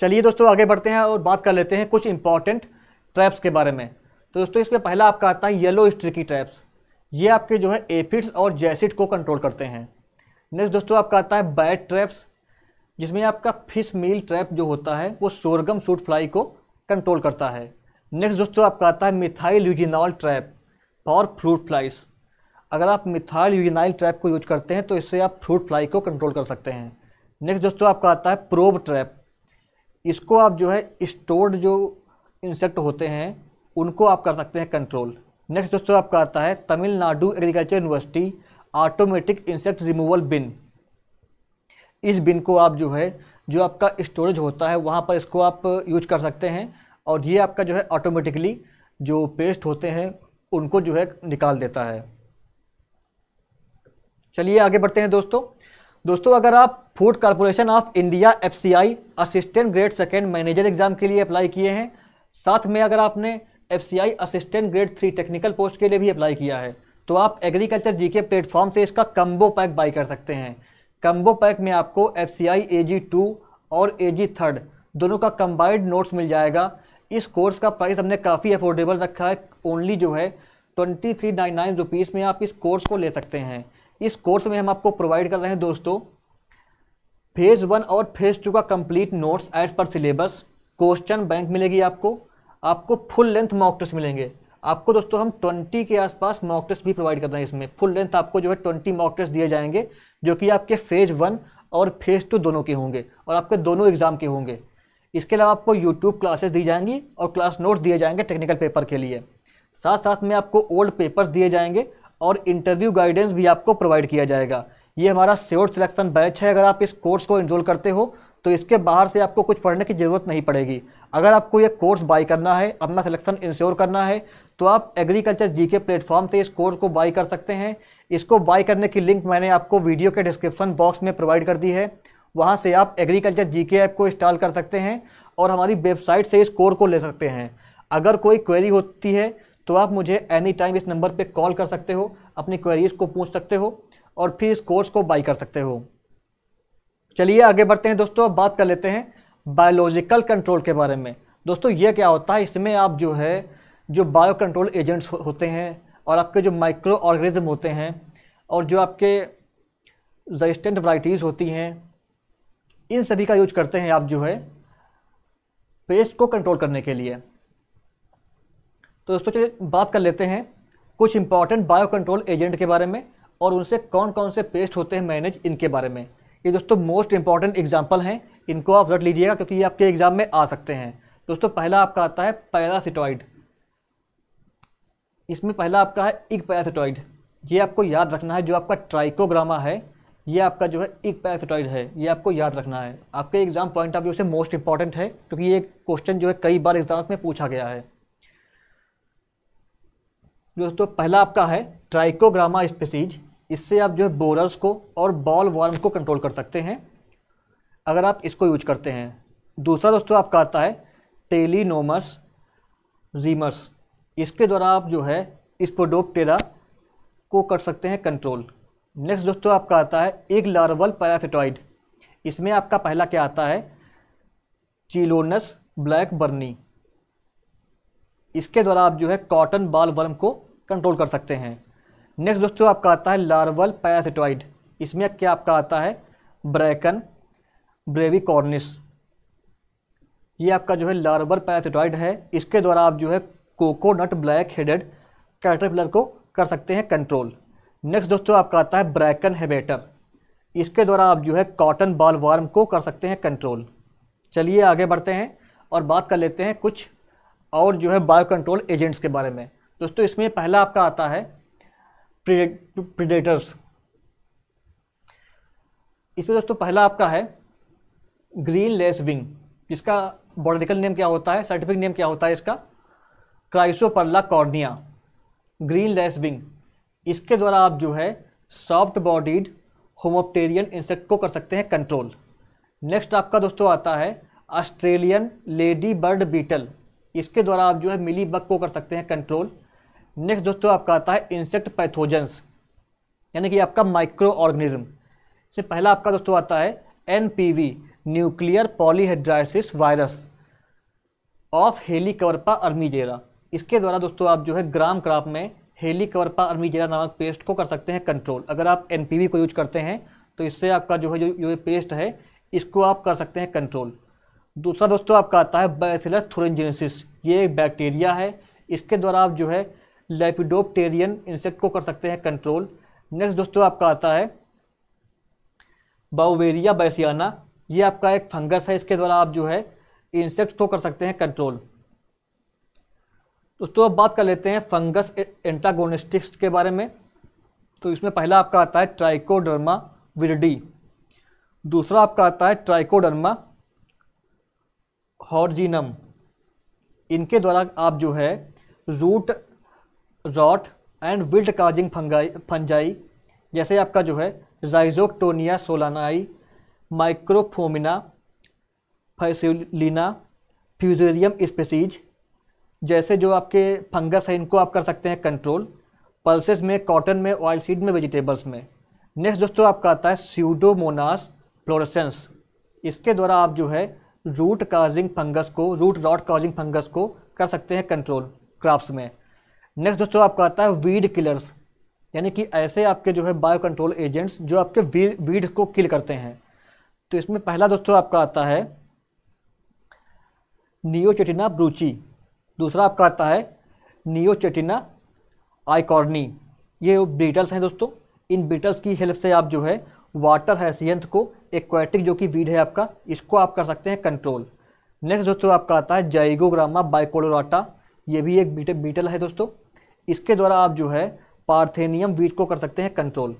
S1: चलिए दोस्तों आगे बढ़ते हैं और बात कर लेते हैं कुछ इंपॉर्टेंट ट्रैप्स के बारे में तो दोस्तों इसमें पहला आपका आता है येलो स्ट्रिकी ट्रैप्स ये आपके जो है एफिड्स और जैसिड को कंट्रोल करते हैं नेक्स्ट दोस्तों आपका आता है बैट ट्रैप्स जिसमें आपका फिश मील ट्रैप जो होता है वो सोरगम सूट फ्लाई को कंट्रोल करता है नेक्स्ट दोस्तों आपका आता है methyl eugenol trap for fruit flies अगर आप मिथाइल यूजिनाइल ट्रैप को यूज करते हैं तो इससे आप फ्रूट फ्लाई को कंट्रोल कर सकते हैं नेक्स्ट दोस्तों आपका आता है प्रोब ट्रैप इसको आप जो है स्टोर्ड जो इंसेक्ट होते हैं उनको आप कर सकते हैं कंट्रोल नेक्स्ट दोस्तों आपका आता है Tamil Nadu agriculture university automatic insect removal bin इस बिन को आप जो है जो आपका स्टोरेज होता है वहाँ पर इसको आप यूज कर सकते हैं और ये आपका जो है ऑटोमेटिकली जो पेस्ट होते हैं उनको जो है निकाल देता है चलिए आगे बढ़ते हैं दोस्तों दोस्तों अगर आप food corporation of India FCI assistant grade second manager exam के लिए अप्लाई किए हैं साथ में अगर आपने F assistant grade three technical post के लिए भी अप्लाई किया है तो आप एग्रीकल्चर जी के प्लेटफॉर्म से इसका कम्बो पैक बाई कर सकते हैं कम्बो पैक में आपको F C I A G to और ए जी थर्ड दोनों का कम्बाइंड नोट्स मिल जाएगा इस कोर्स का प्राइस हमने काफ़ी अफोर्डेबल रखा है ओनली जो है twenty three nine nine rupees में आप इस कोर्स को ले सकते हैं इस कोर्स में हम आपको प्रोवाइड कर रहे हैं दोस्तों फेज़ वन और फेज़ टू का complete notes as per syllabus question bank मिलेगी आपको आपको फुल लेंथ मॉक टेस्ट मिलेंगे आपको दोस्तों हम 20 के आसपास मॉक टेस्ट भी प्रोवाइड करते हैं इसमें फुल लेंथ आपको जो है 20 मॉक टेस्ट दिए जाएंगे जो कि आपके फेज़ वन और फेज़ टू दोनों के होंगे और आपके दोनों एग्ज़ाम के होंगे इसके अलावा आपको यूट्यूब क्लासेस दी जाएंगी और क्लास नोट्स दिए जाएंगे टेक्निकल पेपर के लिए साथ साथ में आपको ओल्ड पेपर्स दिए जाएंगे और इंटरव्यू गाइडेंस भी आपको प्रोवाइड किया जाएगा ये हमारा सेवर्ड सिलेक्शन बैच है अगर आप इस कोर्स को इनरोल करते हो तो इसके बाहर से आपको कुछ पढ़ने की ज़रूरत नहीं पड़ेगी अगर आपको ये कोर्स बाई करना है अपना सिलेक्शन इंश्योर करना है तो आप एग्रीकल्चर जी के प्लेटफॉर्म से इस कोर्स को बाई कर सकते हैं इसको बाई करने की लिंक मैंने आपको वीडियो के डिस्क्रिप्शन बॉक्स में प्रोवाइड कर दी है वहाँ से आप एग्रीकल्चर जी के ऐप को इंस्टॉल कर सकते हैं और हमारी वेबसाइट से इस कोर को ले सकते हैं अगर कोई क्वेरी होती है तो आप मुझे एनी टाइम इस नंबर पर कॉल कर सकते हो अपनी क्वेरीज़ को पूछ सकते हो और फिर इस कोर्स को बाई कर सकते हो चलिए आगे बढ़ते हैं दोस्तों अब बात कर लेते हैं बायोलॉजिकल कंट्रोल के बारे में दोस्तों ये क्या होता है इसमें आप जो है जो बायो कंट्रोल एजेंट्स होते हैं और आपके जो माइक्रो ऑर्गेनिज्म होते हैं और जो आपके रजिस्टेंट वराइटीज़ होती हैं इन सभी का यूज करते हैं आप जो है पेस्ट को कंट्रोल करने के लिए तो दोस्तों चलिए बात कर लेते हैं कुछ इंपॉर्टेंट बायो कंट्रोल एजेंट के बारे में और उनसे कौन कौन से पेस्ट होते हैं मैनेज इनके बारे में ये दोस्तों मोस्ट इंपॉर्टेंट एग्जाम्पल हैं इनको आप रट लीजिएगा क्योंकि ये आपके एग्जाम में आ सकते हैं दोस्तों पहला आपका आता है पैरासिटॉइड इसमें पहला आपका है इक पैरासिटॉइड ये आपको याद रखना है जो आपका ट्राइकोग्रामा है ये आपका जो है इक पैरासिटॉइड है ये आपको याद रखना है आपके एग्जाम पॉइंट ऑफ व्यू से मोस्ट इंपॉर्टेंट है क्योंकि ये क्वेश्चन जो है कई बार एग्जाम में पूछा गया है दोस्तों पहला आपका है ट्राइकोग्रामा स्पेसीज इससे आप जो है बोरर्स को और बॉल वार्म को कंट्रोल कर सकते हैं अगर आप इसको यूज करते हैं दूसरा दोस्तों आपका आता है टेलीनोमस जीमस इसके द्वारा आप जो है प्रोडोपटेरा को कर सकते हैं कंट्रोल नेक्स्ट दोस्तों आपका आता है एक लार्वल पैरासिटॉइड इसमें आपका पहला क्या आता है चिलोनस ब्लैक बर्नी इसके द्वारा आप जो है कॉटन बाल वर्म को कंट्रोल कर सकते हैं नेक्स्ट दोस्तों आपका आता है लार्वल पैरासिटोइड इसमें क्या आपका आता है ब्रैकन ब्रेवी कॉर्निस ये आपका जो है लार्वल पैरासिटोइड है इसके द्वारा आप जो है कोकोनट ब्लैक हेडेड कैटरपिलर को कर सकते हैं कंट्रोल नेक्स्ट दोस्तों आपका आता है ब्रैकन हेबेटर इसके द्वारा आप जो है कॉटन बाल वार्म को कर सकते हैं कंट्रोल चलिए आगे बढ़ते हैं और बात कर लेते हैं कुछ और जो है बायो कंट्रोल एजेंट्स के बारे में दोस्तों इसमें पहला आपका आता है प्रीडेटर्स इसमें दोस्तों पहला आपका है ग्रीन लेस विंग इसका बॉटनिकल नेम क्या होता है साइंटिफिक नेम क्या होता है इसका chrysoperla carnea green lacewing इसके द्वारा आप जो है सॉफ्ट बॉडीड होमोप्टेरियन इंसेक्ट को कर सकते हैं कंट्रोल नेक्स्ट आपका दोस्तों आता है ऑस्ट्रेलियन लेडी बर्ड बीटल इसके द्वारा आप जो है मिली बग को कर सकते हैं कंट्रोल नेक्स्ट दोस्तों आपका आता है इंसेक्ट पैथोजेंस यानी कि आपका माइक्रो ऑर्गेनिज्म से पहला आपका दोस्तों आता है N nuclear polyhedrosis virus of कवरपा अर्मीजेरा इसके द्वारा दोस्तों आप जो है ग्राम क्राप में कवरपा अर्मीजेरा नामक पेस्ट को कर सकते हैं कंट्रोल अगर आप एन को यूज करते हैं तो इससे आपका जो है जो जो पेस्ट है इसको आप कर सकते हैं कंट्रोल दूसरा दोस्तों आपका आता है बैसिलस थुरेंजिनेसिस ये एक बैक्टीरिया है इसके द्वारा आप जो है लेपिडोप्टेरियन इंसेक्ट को कर सकते हैं कंट्रोल नेक्स्ट दोस्तों आपका आता है बाउवेरिया बैसियाना ये आपका एक फंगस है इसके द्वारा आप जो है इंसेक्ट्स को कर सकते हैं कंट्रोल दोस्तों अब बात कर लेते हैं फंगस एंटागोनिस्टिक्स के बारे में तो इसमें पहला आपका आता है ट्राइकोडर्मा विरडी दूसरा आपका आता है ट्राइकोडर्मा हॉर्जिनम इनके द्वारा आप जो है root rot and wilt causing fungi fungi जैसे आपका जो है जाइजोक्टोनिया सोलानाई माइक्रोफोमिना फैसुलना फ्यूजेरियम स्पेसीज जैसे जो आपके फंगस है इनको आप कर सकते हैं कंट्रोल पल्सेस में कॉटन में ऑयल सीड में वेजिटेबल्स में नेक्स्ट दोस्तों आपका आता है स्यूडोमोनास फ्लोरसेंस इसके द्वारा आप जो है रूट काजिंग फंगस को रूट रॉट काजिंग फंगस को कर सकते हैं कंट्रोल क्रॉप्स में नेक्स्ट दोस्तों आपका आता है वीड किलर्स यानी कि ऐसे आपके जो है बायो कंट्रोल एजेंट्स जो आपके वीड्स को किल करते हैं तो इसमें पहला दोस्तों आपका आता है नियोचेटिना ब्रूची दूसरा आपका आता है नियोचेटिना आइकॉर्नी ये बीटल्स हैं दोस्तों इन बीटल्स की हेल्प से आप जो है वाटर हैसियंथ को एक्वेटिक जो कि वीड है आपका इसको आप कर सकते हैं कंट्रोल नेक्स्ट दोस्तों आपका आता है जाइगोग्रामा बाइकोलोराटा ये भी एक बीटल है दोस्तों इसके द्वारा आप जो है पार्थेनियम वीट को कर सकते हैं कंट्रोल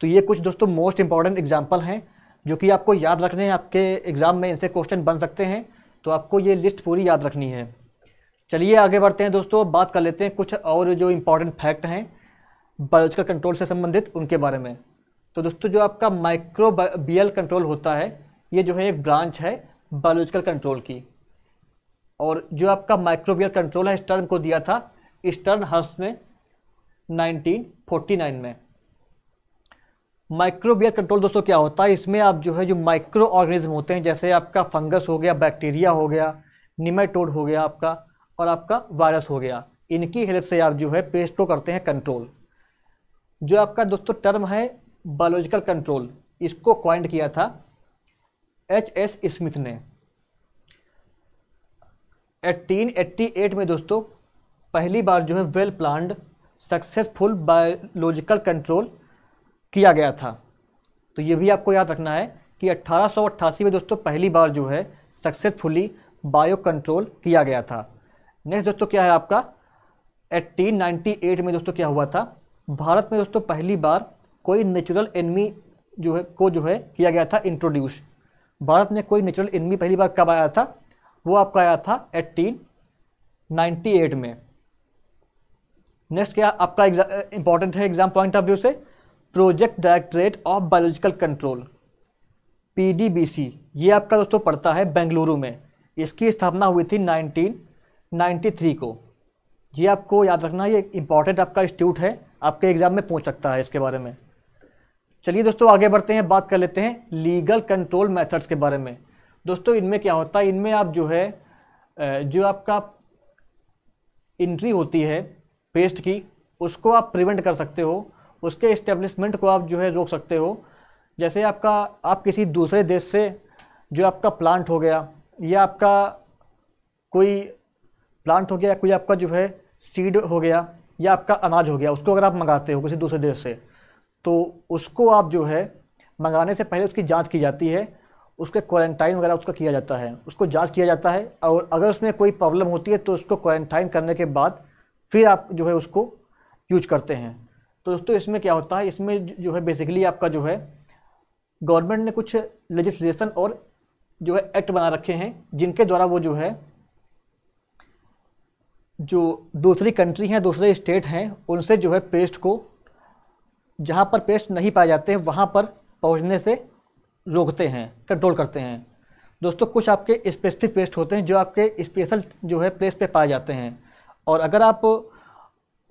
S1: तो ये कुछ दोस्तों मोस्ट इंपॉर्टेंट एग्जाम्पल हैं जो कि आपको याद रखने हैं आपके एग्ज़ाम में इनसे क्वेश्चन बन सकते हैं तो आपको ये लिस्ट पूरी याद रखनी है चलिए आगे बढ़ते हैं दोस्तों बात कर लेते हैं कुछ और जो इम्पोर्टेंट फैक्ट हैं बायोलॉजिकल कंट्रोल से संबंधित उनके बारे में तो दोस्तों जो आपका माइक्रोबियल कंट्रोल होता है ये जो है एक ब्रांच है बायोलॉजिकल कंट्रोल की और जो आपका माइक्रोबियल कंट्रोल है इस टर्म को दिया था ईस्टर्न हर्स ने 1949 में माइक्रोबियल कंट्रोल दोस्तों क्या होता है इसमें आप जो है जो माइक्रो ऑर्गेनिज्म होते हैं जैसे आपका फंगस हो गया बैक्टीरिया हो गया निमेटोड हो गया आपका और आपका वायरस हो गया इनकी हेल्प से आप जो है पेस्ट को करते हैं कंट्रोल जो आपका दोस्तों टर्म है बायोलॉजिकल कंट्रोल इसको क्वाइंट किया था एच एस स्मिथ ने एटीन एट्टी एट में दोस्तों पहली बार जो है well planned successful biological control किया गया था तो ये भी आपको याद रखना है कि अट्ठारह में दोस्तों पहली बार जो है सक्सेसफुली बायो कंट्रोल किया गया था नेक्स्ट दोस्तों क्या है आपका 1898 में दोस्तों क्या हुआ था भारत में दोस्तों पहली बार कोई नेचुरल एनमी जो है को जो है किया गया था इंट्रोड्यूस भारत में कोई नेचुरल एनमी पहली बार कब आया था वो आपका आया था एट्टीन नाइन्टी एट में नेक्स्ट क्या आपका इंपॉर्टेंट है एग्जाम पॉइंट ऑफ व्यू से project directorate of biological control PDBC ये आपका दोस्तों पड़ता है बेंगलुरु में इसकी स्थापना हुई थी 1993 को ये आपको याद रखना ये इंपॉर्टेंट आपका इंस्टीट्यूट है आपके एग्जाम में पहुंच सकता है इसके बारे में चलिए दोस्तों आगे बढ़ते हैं बात कर लेते हैं लीगल कंट्रोल मेथड्स के बारे में दोस्तों इनमें क्या होता है इनमें आप जो है जो आपका इंट्री होती है पेस्ट की उसको आप प्रिवेंट कर सकते हो उसके इस्टेब्लिशमेंट को आप जो है रोक सकते हो जैसे आपका आप किसी दूसरे देश से जो आपका प्लांट हो गया या आपका कोई प्लांट हो गया या कोई आपका जो है सीड हो गया या आपका अनाज हो गया उसको अगर आप मंगाते हो किसी दूसरे देश से तो उसको आप जो है मंगाने से पहले उसकी जांच की जाती है उसके क्वारंटाइन वगैरह उसका किया जाता है उसको जांच किया जाता है और अगर उसमें कोई प्रॉब्लम होती है तो उसको क्वारंटाइन करने के बाद फिर आप जो है उसको यूज करते हैं तो दोस्तों इसमें क्या होता है इसमें जो है बेसिकली आपका जो है गवर्नमेंट ने कुछ लेजिस्लेशन और जो है एक्ट बना रखे हैं जिनके द्वारा वो जो है जो दूसरी कंट्री हैं दूसरे स्टेट हैं उनसे जो है पेस्ट को जहाँ पर पेस्ट नहीं पाए जाते हैं वहाँ पर पहुँचने से रोकते हैं कंट्रोल करते हैं दोस्तों कुछ आपके स्पेसिफिक पेस्ट होते हैं जो आपके स्पेशल जो है प्लेस पे पाए जाते हैं और अगर आप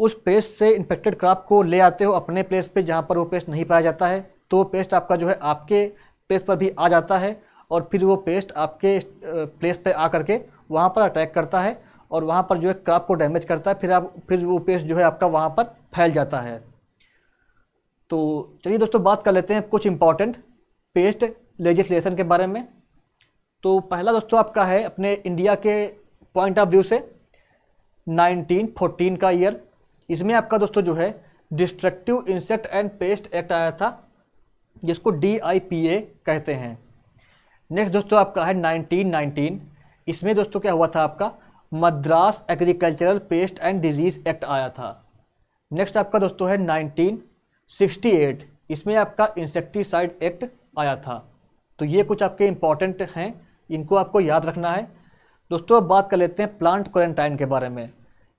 S1: उस पेस्ट से इन्फेक्टेड क्रॉप को ले आते हो अपने प्लेस पे जहाँ पर वो पेस्ट नहीं पाया जाता है तो पेस्ट आपका जो है आपके प्लेस पर भी आ जाता है और फिर वो पेस्ट आपके प्लेस पे आ करके वहाँ पर अटैक करता है और वहाँ पर जो है क्रॉप को डैमेज करता है फिर आप फिर वो पेस्ट जो है आपका वहाँ पर फैल जाता है तो चलिए दोस्तों बात कर लेते हैं कुछ इम्पॉर्टेंट पेस्ट लेजिस्लेशन के बारे में तो पहला दोस्तों आपका है अपने इंडिया के पॉइंट ऑफ व्यू से 1914 का ईयर इसमें आपका दोस्तों जो है destructive insect and pest act आया था जिसको डी कहते हैं नेक्स्ट दोस्तों आपका है 1919 इसमें दोस्तों क्या हुआ था आपका Madras agricultural pest and disease act आया था नेक्स्ट आपका दोस्तों है 1968 इसमें आपका इंसेक्टिसाइड एक्ट आया था तो ये कुछ आपके इंपॉर्टेंट हैं इनको आपको याद रखना है दोस्तों अब बात कर लेते हैं प्लांट क्वारंटाइन के बारे में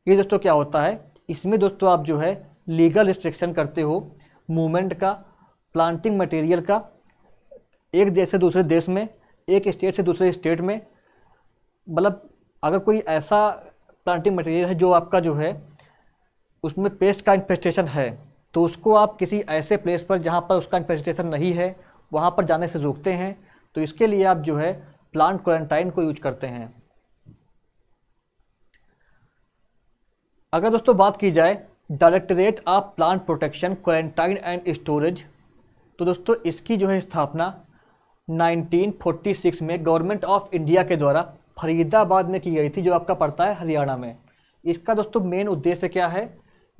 S1: ये दोस्तों क्या होता है इसमें दोस्तों आप जो है लीगल रिस्ट्रिक्शन करते हो मूवमेंट का प्लांटिंग मटेरियल का एक देश से दूसरे देश में एक स्टेट से दूसरे स्टेट में मतलब अगर कोई ऐसा प्लांटिंग मटेरियल है जो आपका जो है उसमें पेस्ट का इन्फेस्टेशन है तो उसको आप किसी ऐसे प्लेस पर जहाँ पर उसका इन्फेस्टेशन नहीं है वहाँ पर जाने से रोकते हैं तो इसके लिए आप जो है प्लांट क्वारंटाइन को यूज करते हैं अगर दोस्तों बात की जाए directorate of plant protection quarantine and storage तो दोस्तों इसकी जो है स्थापना 1946 में गवर्नमेंट ऑफ इंडिया के द्वारा फरीदाबाद में की गई थी जो आपका पड़ता है हरियाणा में इसका दोस्तों मेन उद्देश्य क्या है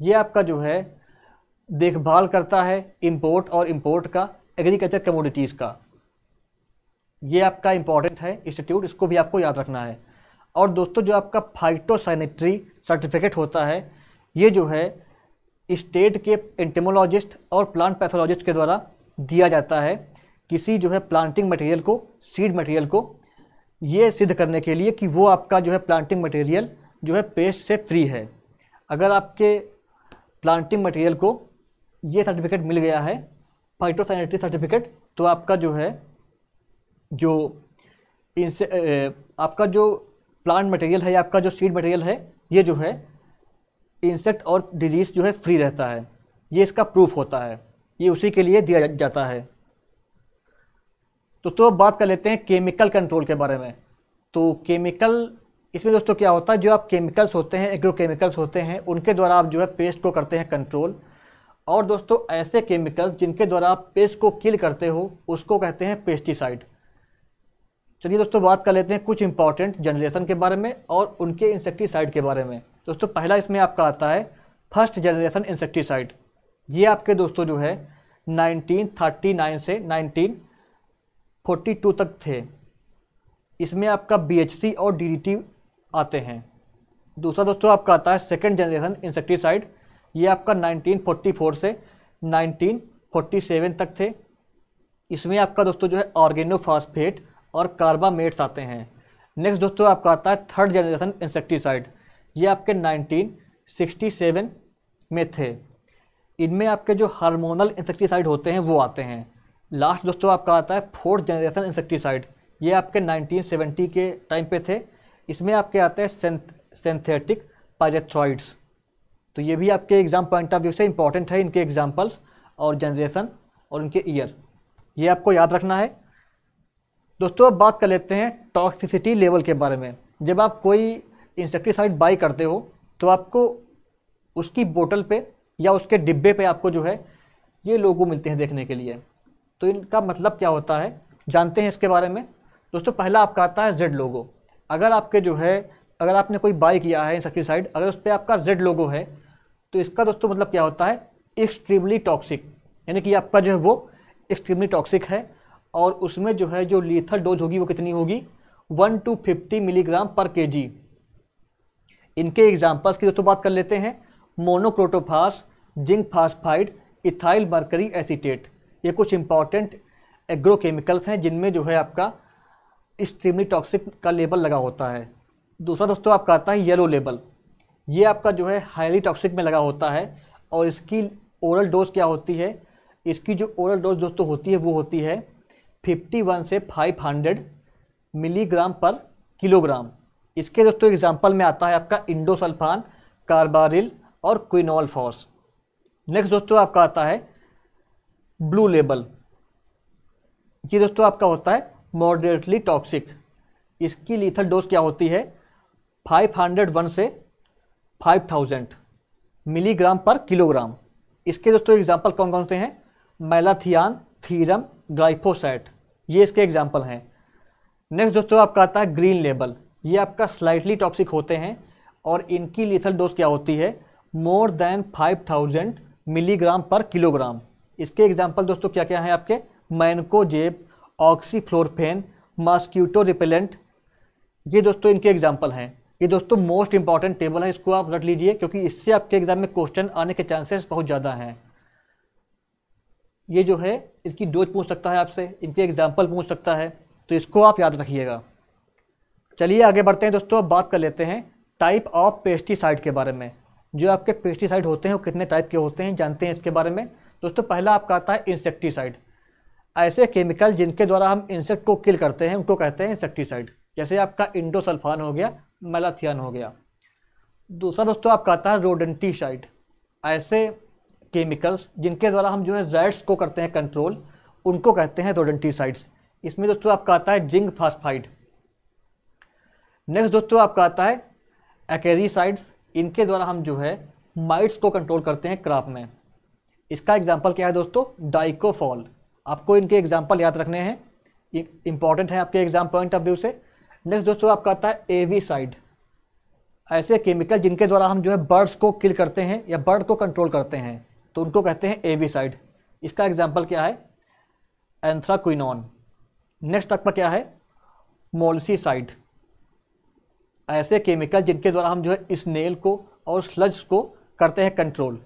S1: ये आपका जो है देखभाल करता है इंपोर्ट और इंपोर्ट का एग्रीकल्चर कमोडिटीज़ का ये आपका इंपॉर्टेंट है इंस्टीट्यूट इसको भी आपको याद रखना है और दोस्तों जो आपका फाइटोसैनिटरी सर्टिफिकेट होता है ये जो है स्टेट के एंटेमोलॉजिस्ट और प्लांट पैथोलॉजिस्ट के द्वारा दिया जाता है किसी जो है प्लांटिंग मटेरियल को सीड मटेरियल को ये सिद्ध करने के लिए कि वो आपका जो है प्लांटिंग मटेरियल जो है पेस्ट से फ्री है अगर आपके प्लांटिंग मटेरियल को ये सर्टिफिकेट मिल गया है फाइटोसैनिटरी सर्टिफिकेट तो आपका जो है जो इनसे आपका जो प्लांट मटेरियल है या आपका जो सीड मटेरियल है ये जो है इंसेक्ट और डिजीज़ जो है फ्री रहता है ये इसका प्रूफ होता है ये उसी के लिए दिया जाता है तो तो बात कर लेते हैं केमिकल कंट्रोल के बारे में तो केमिकल इसमें दोस्तों क्या होता है जो आप केमिकल्स होते हैं एग्रोकेमिकल्स होते हैं उनके द्वारा आप जो है पेस्ट को करते हैं कंट्रोल और दोस्तों ऐसे केमिकल्स जिनके द्वारा आप पेस्ट को किल करते हो उसको कहते हैं पेस्टिसाइड चलिए दोस्तों बात कर लेते हैं कुछ इंपॉर्टेंट जनरेशन के बारे में और उनके इंसेक्टिसाइड के बारे में दोस्तों पहला इसमें आपका आता है फर्स्ट जनरेशन इंसेक्टिसाइड ये आपके दोस्तों जो है 1939 से 1942 तक थे इसमें आपका बीएचसी और डी आते हैं दूसरा दोस्तों आपका आता है सेकेंड जनरेशन इंसेक्टिसाइड ये आपका नाइनटीन से नाइनटीन तक थे इसमें आपका दोस्तों जो है ऑर्गेनोफास्फेट और कार्बामेट्स आते हैं नेक्स्ट दोस्तों आपका आता है थर्ड जनरेशन इंसेक्टिसाइड ये आपके 1967 में थे इनमें आपके जो हार्मोनल इंसेक्टिसाइड होते हैं वो आते हैं लास्ट दोस्तों आपका आता है फोर्थ जनरेशन इंसेक्टिसाइड ये आपके 1970 के टाइम पे थे इसमें आपके आते हैं सेंथ सेंथेटिक पाइरेथ्रॉइड्स तो ये भी आपके एग्ज़ाम पॉइंट ऑफ व्यू से इंपॉर्टेंट है इनके एग्जाम्पल्स और जनरेशन और इनके ईयर ये आपको याद रखना है दोस्तों अब बात कर लेते हैं टॉक्सिसिटी लेवल के बारे में जब आप कोई इंसेक्टिसाइड बाई करते हो तो आपको उसकी बोतल पे या उसके डिब्बे पे आपको जो है ये लोगो मिलते हैं देखने के लिए तो इनका मतलब क्या होता है जानते हैं इसके बारे में दोस्तों पहला आपका आता है जेड लोगो अगर आपके जो है अगर आपने कोई बाई किया है इंसेक्टिसाइड अगर उस पर आपका जेड लोगो है तो इसका दोस्तों मतलब क्या होता है एक्सट्रीमली टॉक्सिक यानी कि आपका जो है वो एक्सट्रीमली टॉक्सिक है और उसमें जो है जो लीथल डोज होगी वो कितनी होगी वन टू फिफ्टी मिलीग्राम पर के जी इनके एग्जाम्पल्स की दोस्तों बात कर लेते हैं monocrotophos zinc phosphide ethyl mercury acetate ये कुछ इंपॉर्टेंट एग्रोकेमिकल्स हैं जिनमें जो है आपका स्ट्रीमली टॉक्सिक का लेबल लगा होता है दूसरा दोस्तों आपका आता है येलो लेबल ये आपका जो है हाईली टॉक्सिक में लगा होता है और इसकी ओरल डोज क्या होती है इसकी जो ओरल डोज दोस्तों होती है वो होती है 51 से 500 मिलीग्राम पर किलोग्राम इसके दोस्तों एग्जाम्पल में आता है आपका इंडोसल्फान कार्बारिल और क्विनोल फॉस नेक्स्ट दोस्तों आपका आता है ब्लू लेबल ये दोस्तों आपका होता है मॉडरेटली टॉक्सिक इसकी लीथल डोज क्या होती है 501 से 5000 मिलीग्राम पर किलोग्राम इसके दोस्तों एग्जाम्पल कौन कौन से हैं मैलाथियान थीरम ग्लाइफोसाइट ये इसके एग्जाम्पल हैं नेक्स्ट दोस्तों आपका आता है ग्रीन लेबल ये आपका स्लाइटली टॉक्सिक होते हैं और इनकी लिथल डोज क्या होती है more than 5000 milligram per kilogram इसके एग्जाम्पल दोस्तों क्या क्या हैं आपके मैनकोजेब ऑक्सीफ्लोरफेन मॉस्क्यूटो रिपेलेंट ये दोस्तों इनके एग्जाम्पल हैं ये दोस्तों मोस्ट इंपॉर्टेंट टेबल है इसको आप रट लीजिए क्योंकि इससे आपके एग्जाम में क्वेश्चन आने के चांसेस बहुत ज़्यादा हैं ये जो है इसकी डोज पूछ सकता है आपसे इनके एग्जाम्पल पूछ सकता है तो इसको आप याद रखिएगा चलिए आगे बढ़ते हैं दोस्तों अब बात कर लेते हैं टाइप ऑफ पेस्टिसाइड के बारे में जो आपके पेस्टिसाइड होते हैं वो कितने टाइप के होते हैं जानते हैं इसके बारे में दोस्तों पहला आपका आता है इंसेक्टिसाइड ऐसे केमिकल जिनके द्वारा हम इंसेक्ट को किल करते हैं उनको कहते हैं इंसेक्टिसाइड जैसे आपका इंडोसल्फान हो गया मेलाथियन हो गया दूसरा दोस्तों आपका आता है रोडेंटीसाइड ऐसे केमिकल्स जिनके द्वारा हम जो है जैड्स को करते हैं कंट्रोल उनको कहते हैं रोडेंटीसाइड्स इसमें दोस्तों आपका आता है जिंक फास्फाइड नेक्स्ट दोस्तों आपका आता है एकेरीसाइड्स इनके द्वारा हम जो है माइट्स को कंट्रोल करते हैं क्रॉप में इसका एग्जाम्पल क्या है दोस्तों डाइकोफॉल आपको इनके एग्जाम्पल याद रखने हैं इंपॉर्टेंट है आपके एग्जाम पॉइंट ऑफ व्यू से नेक्स्ट दोस्तों आपका आता है एवीसाइड ऐसे केमिकल जिनके द्वारा हम जो है बर्ड्स को किल करते हैं या बर्ड को कंट्रोल करते हैं तो उनको कहते हैं एविसाइड इसका एग्जाम्पल क्या है एंथ्राक्विनॉन नेक्स्ट आपका क्या है मोलसीसाइड ऐसे केमिकल जिनके द्वारा हम जो है स्नेल को और स्लज को करते हैं कंट्रोल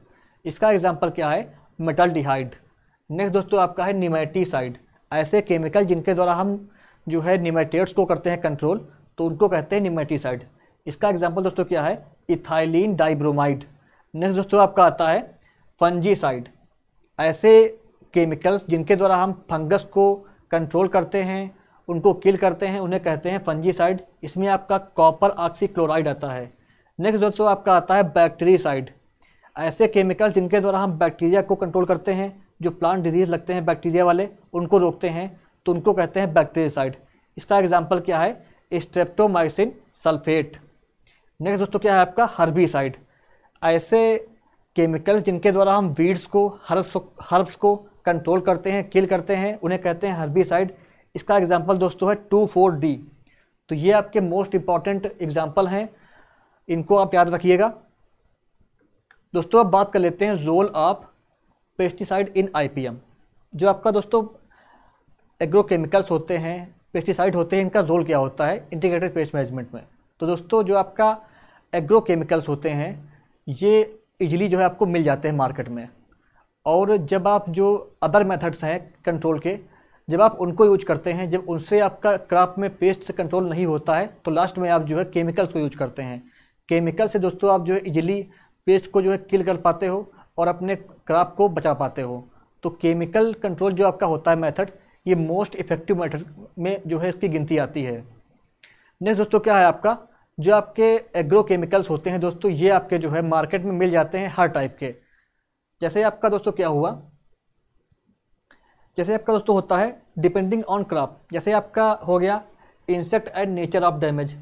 S1: इसका एग्जाम्पल क्या है मेटल डिहाइड नेक्स्ट दोस्तों आपका है निमेटीसाइड ऐसे केमिकल जिनके द्वारा हम जो है निमेटेट्स को करते हैं कंट्रोल तो उनको कहते हैं निमेटीसाइड इसका एग्जाम्पल दोस्तों क्या है इथाइलिन डाइब्रोमाइड नेक्स्ट दोस्तों आपका आता है फंजीसाइड ऐसे केमिकल्स जिनके द्वारा हम फंगस को कंट्रोल करते हैं उनको किल करते हैं उन्हें कहते हैं फंजीसाइड इसमें आपका कॉपर ऑक्सीक्लोराइड आता है नेक्स्ट दोस्तों आपका आता है बैक्टीरियासाइड ऐसे केमिकल्स जिनके द्वारा हम बैक्टीरिया को कंट्रोल करते हैं जो प्लांट डिजीज़ लगते हैं बैक्टीरिया वाले उनको रोकते हैं तो उनको कहते हैं बैक्टीरियासाइड इसका एग्जाम्पल क्या है स्ट्रेप्टोमाइसिन सल्फेट नेक्स्ट दोस्तों क्या है आपका हर्बीसाइड ऐसे केमिकल्स जिनके द्वारा हम वीड्स को हर्ब्स हर्ब्स को कंट्रोल करते हैं किल करते हैं उन्हें कहते हैं हर्बिसाइड इसका एग्जाम्पल दोस्तों है टू फोर डी तो ये आपके मोस्ट इंपॉर्टेंट एग्जाम्पल हैं इनको आप याद रखिएगा दोस्तों अब बात कर लेते हैं जोल ऑफ पेस्टिसाइड इन आईपीएम जो आपका दोस्तों एग्रोकेमिकल्स होते हैं पेस्टिसाइड होते हैं इनका रोल क्या होता है इंटीग्रेटेड पेस्ट मैनेजमेंट में तो दोस्तों जो आपका एग्रोकेमिकल्स होते हैं ये ईजिली जो है आपको मिल जाते हैं मार्केट में और जब आप जो अदर मेथड्स हैं कंट्रोल के जब आप उनको यूज करते हैं जब उनसे आपका क्रॉप में पेस्ट से कंट्रोल नहीं होता है तो लास्ट में आप जो है केमिकल्स को यूज करते हैं केमिकल से दोस्तों आप जो है इजिली पेस्ट को जो है किल कर पाते हो और अपने क्रॉप को बचा पाते हो तो केमिकल कंट्रोल जो आपका होता है मेथड ये मोस्ट इफ़ेक्टिव मेथड में जो है इसकी गिनती आती है नेक्स्ट दोस्तों क्या है आपका जो आपके एग्रोकेमिकल्स होते हैं दोस्तों ये आपके जो है मार्केट में मिल जाते हैं हर टाइप के जैसे आपका दोस्तों क्या हुआ जैसे आपका दोस्तों होता है डिपेंडिंग ऑन क्रॉप जैसे आपका हो गया insect and nature of damage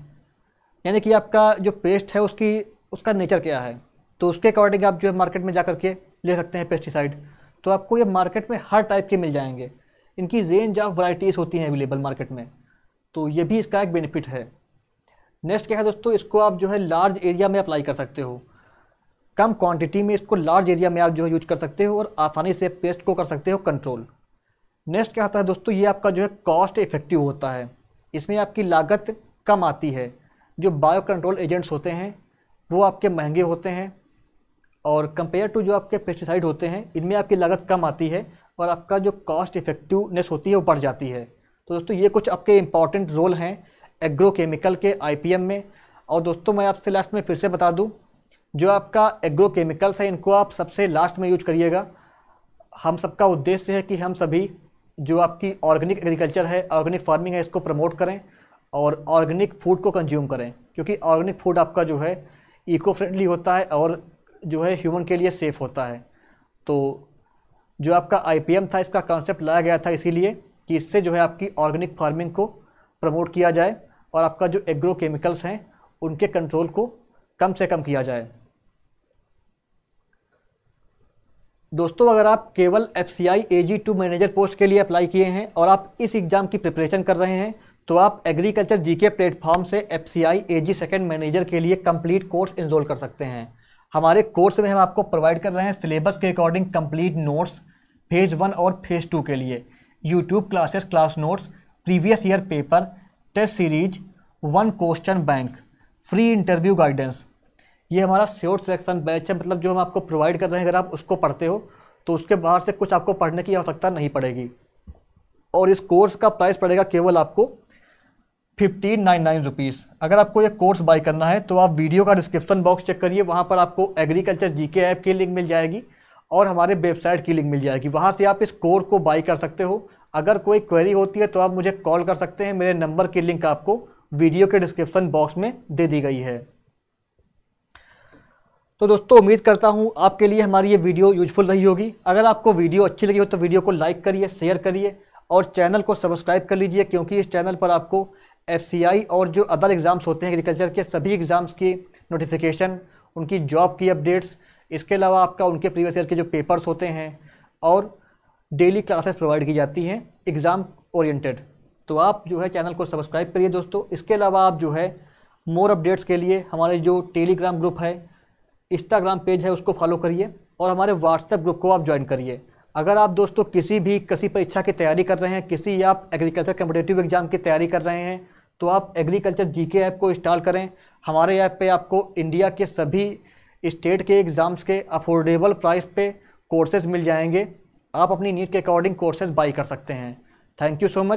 S1: यानी कि आपका जो पेस्ट है उसकी उसका नेचर क्या है तो उसके अकॉर्डिंग आप जो है मार्केट में जा के ले सकते हैं पेस्टिसाइड तो आपको ये मार्केट में हर टाइप के मिल जाएंगे इनकी रेंज ऑफ वराइटीज़ होती हैं अवेलेबल मार्केट में तो ये भी इसका एक बेनिफिट है नेक्स्ट क्या है दोस्तों इसको आप जो है लार्ज एरिया में अप्लाई कर सकते हो कम क्वांटिटी में इसको लार्ज एरिया में आप जो है यूज कर सकते हो और आसानी से पेस्ट को कर सकते हो कंट्रोल नेक्स्ट क्या होता है दोस्तों ये आपका जो है कॉस्ट इफेक्टिव होता है इसमें आपकी लागत कम आती है जो बायो कंट्रोल एजेंट्स होते हैं वो आपके महंगे होते हैं और कंपेयर टू जो आपके पेस्टिसाइड होते हैं इनमें आपकी लागत कम आती है और आपका जो कॉस्ट इफेक्टिवनेस होती है वो बढ़ जाती है तो दोस्तों ये कुछ आपके इंपॉर्टेंट रोल हैं एग्रोकेमिकल के आईपीएम में और दोस्तों मैं आपसे लास्ट में फिर से बता दूं जो आपका एग्रोकेमिकल्स है इनको आप सबसे लास्ट में यूज करिएगा हम सबका उद्देश्य है कि हम सभी जो आपकी ऑर्गेनिक एग्रीकल्चर है ऑर्गेनिक फार्मिंग है इसको प्रमोट करें और ऑर्गेनिक फूड को कंज्यूम करें क्योंकि ऑर्गेनिक फूड आपका जो है इको फ्रेंडली होता है और जो है ह्यूमन के लिए सेफ़ होता है तो जो आपका आईपीएम था इसका कॉन्सेप्ट लाया गया था इसीलिए कि इससे जो है आपकी ऑर्गेनिक फार्मिंग को प्रमोट किया जाए और आपका जो एग्रो केमिकल्स हैं उनके कंट्रोल को कम से कम किया जाए दोस्तों अगर आप केवल F C I A G two manager post के लिए अप्लाई किए हैं और आप इस एग्ज़ाम की प्रिपरेशन कर रहे हैं तो आप एग्रीकल्चर जीके प्लेटफॉर्म से F C I A G second manager के लिए कंप्लीट कोर्स इनरोल कर सकते हैं हमारे कोर्स में हम आपको प्रोवाइड कर रहे हैं सिलेबस के according complete notes phase one और फेज़ टू के लिए YouTube classes class notes previous year paper test series one question bank free interview guidance ये हमारा श्योर सिलेक्शन बैच है मतलब जो हम आपको प्रोवाइड कर रहे हैं अगर आप उसको पढ़ते हो तो उसके बाहर से कुछ आपको पढ़ने की आवश्यकता नहीं पड़ेगी और इस कोर्स का प्राइस पड़ेगा केवल आपको फिफ्टीन नाइन नाइन रुपीज़ अगर आपको ये कोर्स बाय करना है तो आप वीडियो का डिस्क्रिप्शन बॉक्स चेक करिए वहाँ पर आपको एग्रीकल्चर जीके ऐप की लिंक मिल जाएगी और हमारे वेबसाइट की लिंक मिल जाएगी वहाँ से आप इस कोर्स को बाई कर सकते हो अगर कोई क्वेरी होती है तो आप मुझे कॉल कर सकते हैं मेरे नंबर की लिंक आपको वीडियो के डिस्क्रिप्शन बॉक्स में दे दी गई है तो दोस्तों उम्मीद करता हूँ आपके लिए हमारी ये वीडियो यूजफुल रही होगी अगर आपको वीडियो अच्छी लगी हो तो वीडियो को लाइक करिए शेयर करिए और चैनल को सब्सक्राइब कर लीजिए क्योंकि इस चैनल पर आपको एफ और जो अदर एग्ज़ाम्स होते हैं एग्रीकल्चर के सभी एग्ज़ाम्स की नोटिफिकेशन उनकी जॉब की अपडेट्स इसके अलावा आपका उनके प्रीवियस ईयर के जो पेपर्स होते हैं और डेली क्लासेस प्रोवाइड की जाती हैं एग्ज़ाम ओरिएंटेड तो आप जो है चैनल को सब्सक्राइब करिए दोस्तों इसके अलावा आप जो है मोर अपडेट्स के लिए हमारे जो टेलीग्राम ग्रुप है इंस्टाग्राम पेज है उसको फॉलो करिए और हमारे व्हाट्सएप ग्रुप को आप ज्वाइन करिए अगर आप दोस्तों किसी भी कृषि परीक्षा की तैयारी कर रहे हैं किसी आप एग्रीकल्चर कम्पिटेटिव एग्जाम की तैयारी कर रहे हैं तो आप एग्रीकल्चर जी ऐप को इंस्टॉल करें हमारे ऐप पर आपको इंडिया के सभी स्टेट के एग्ज़ाम्स के अफोर्डेबल प्राइस पे कोर्सेज मिल जाएंगे आप अपनी नीट के अकॉर्डिंग कोर्सेज बाई कर सकते हैं थैंक यू सो मच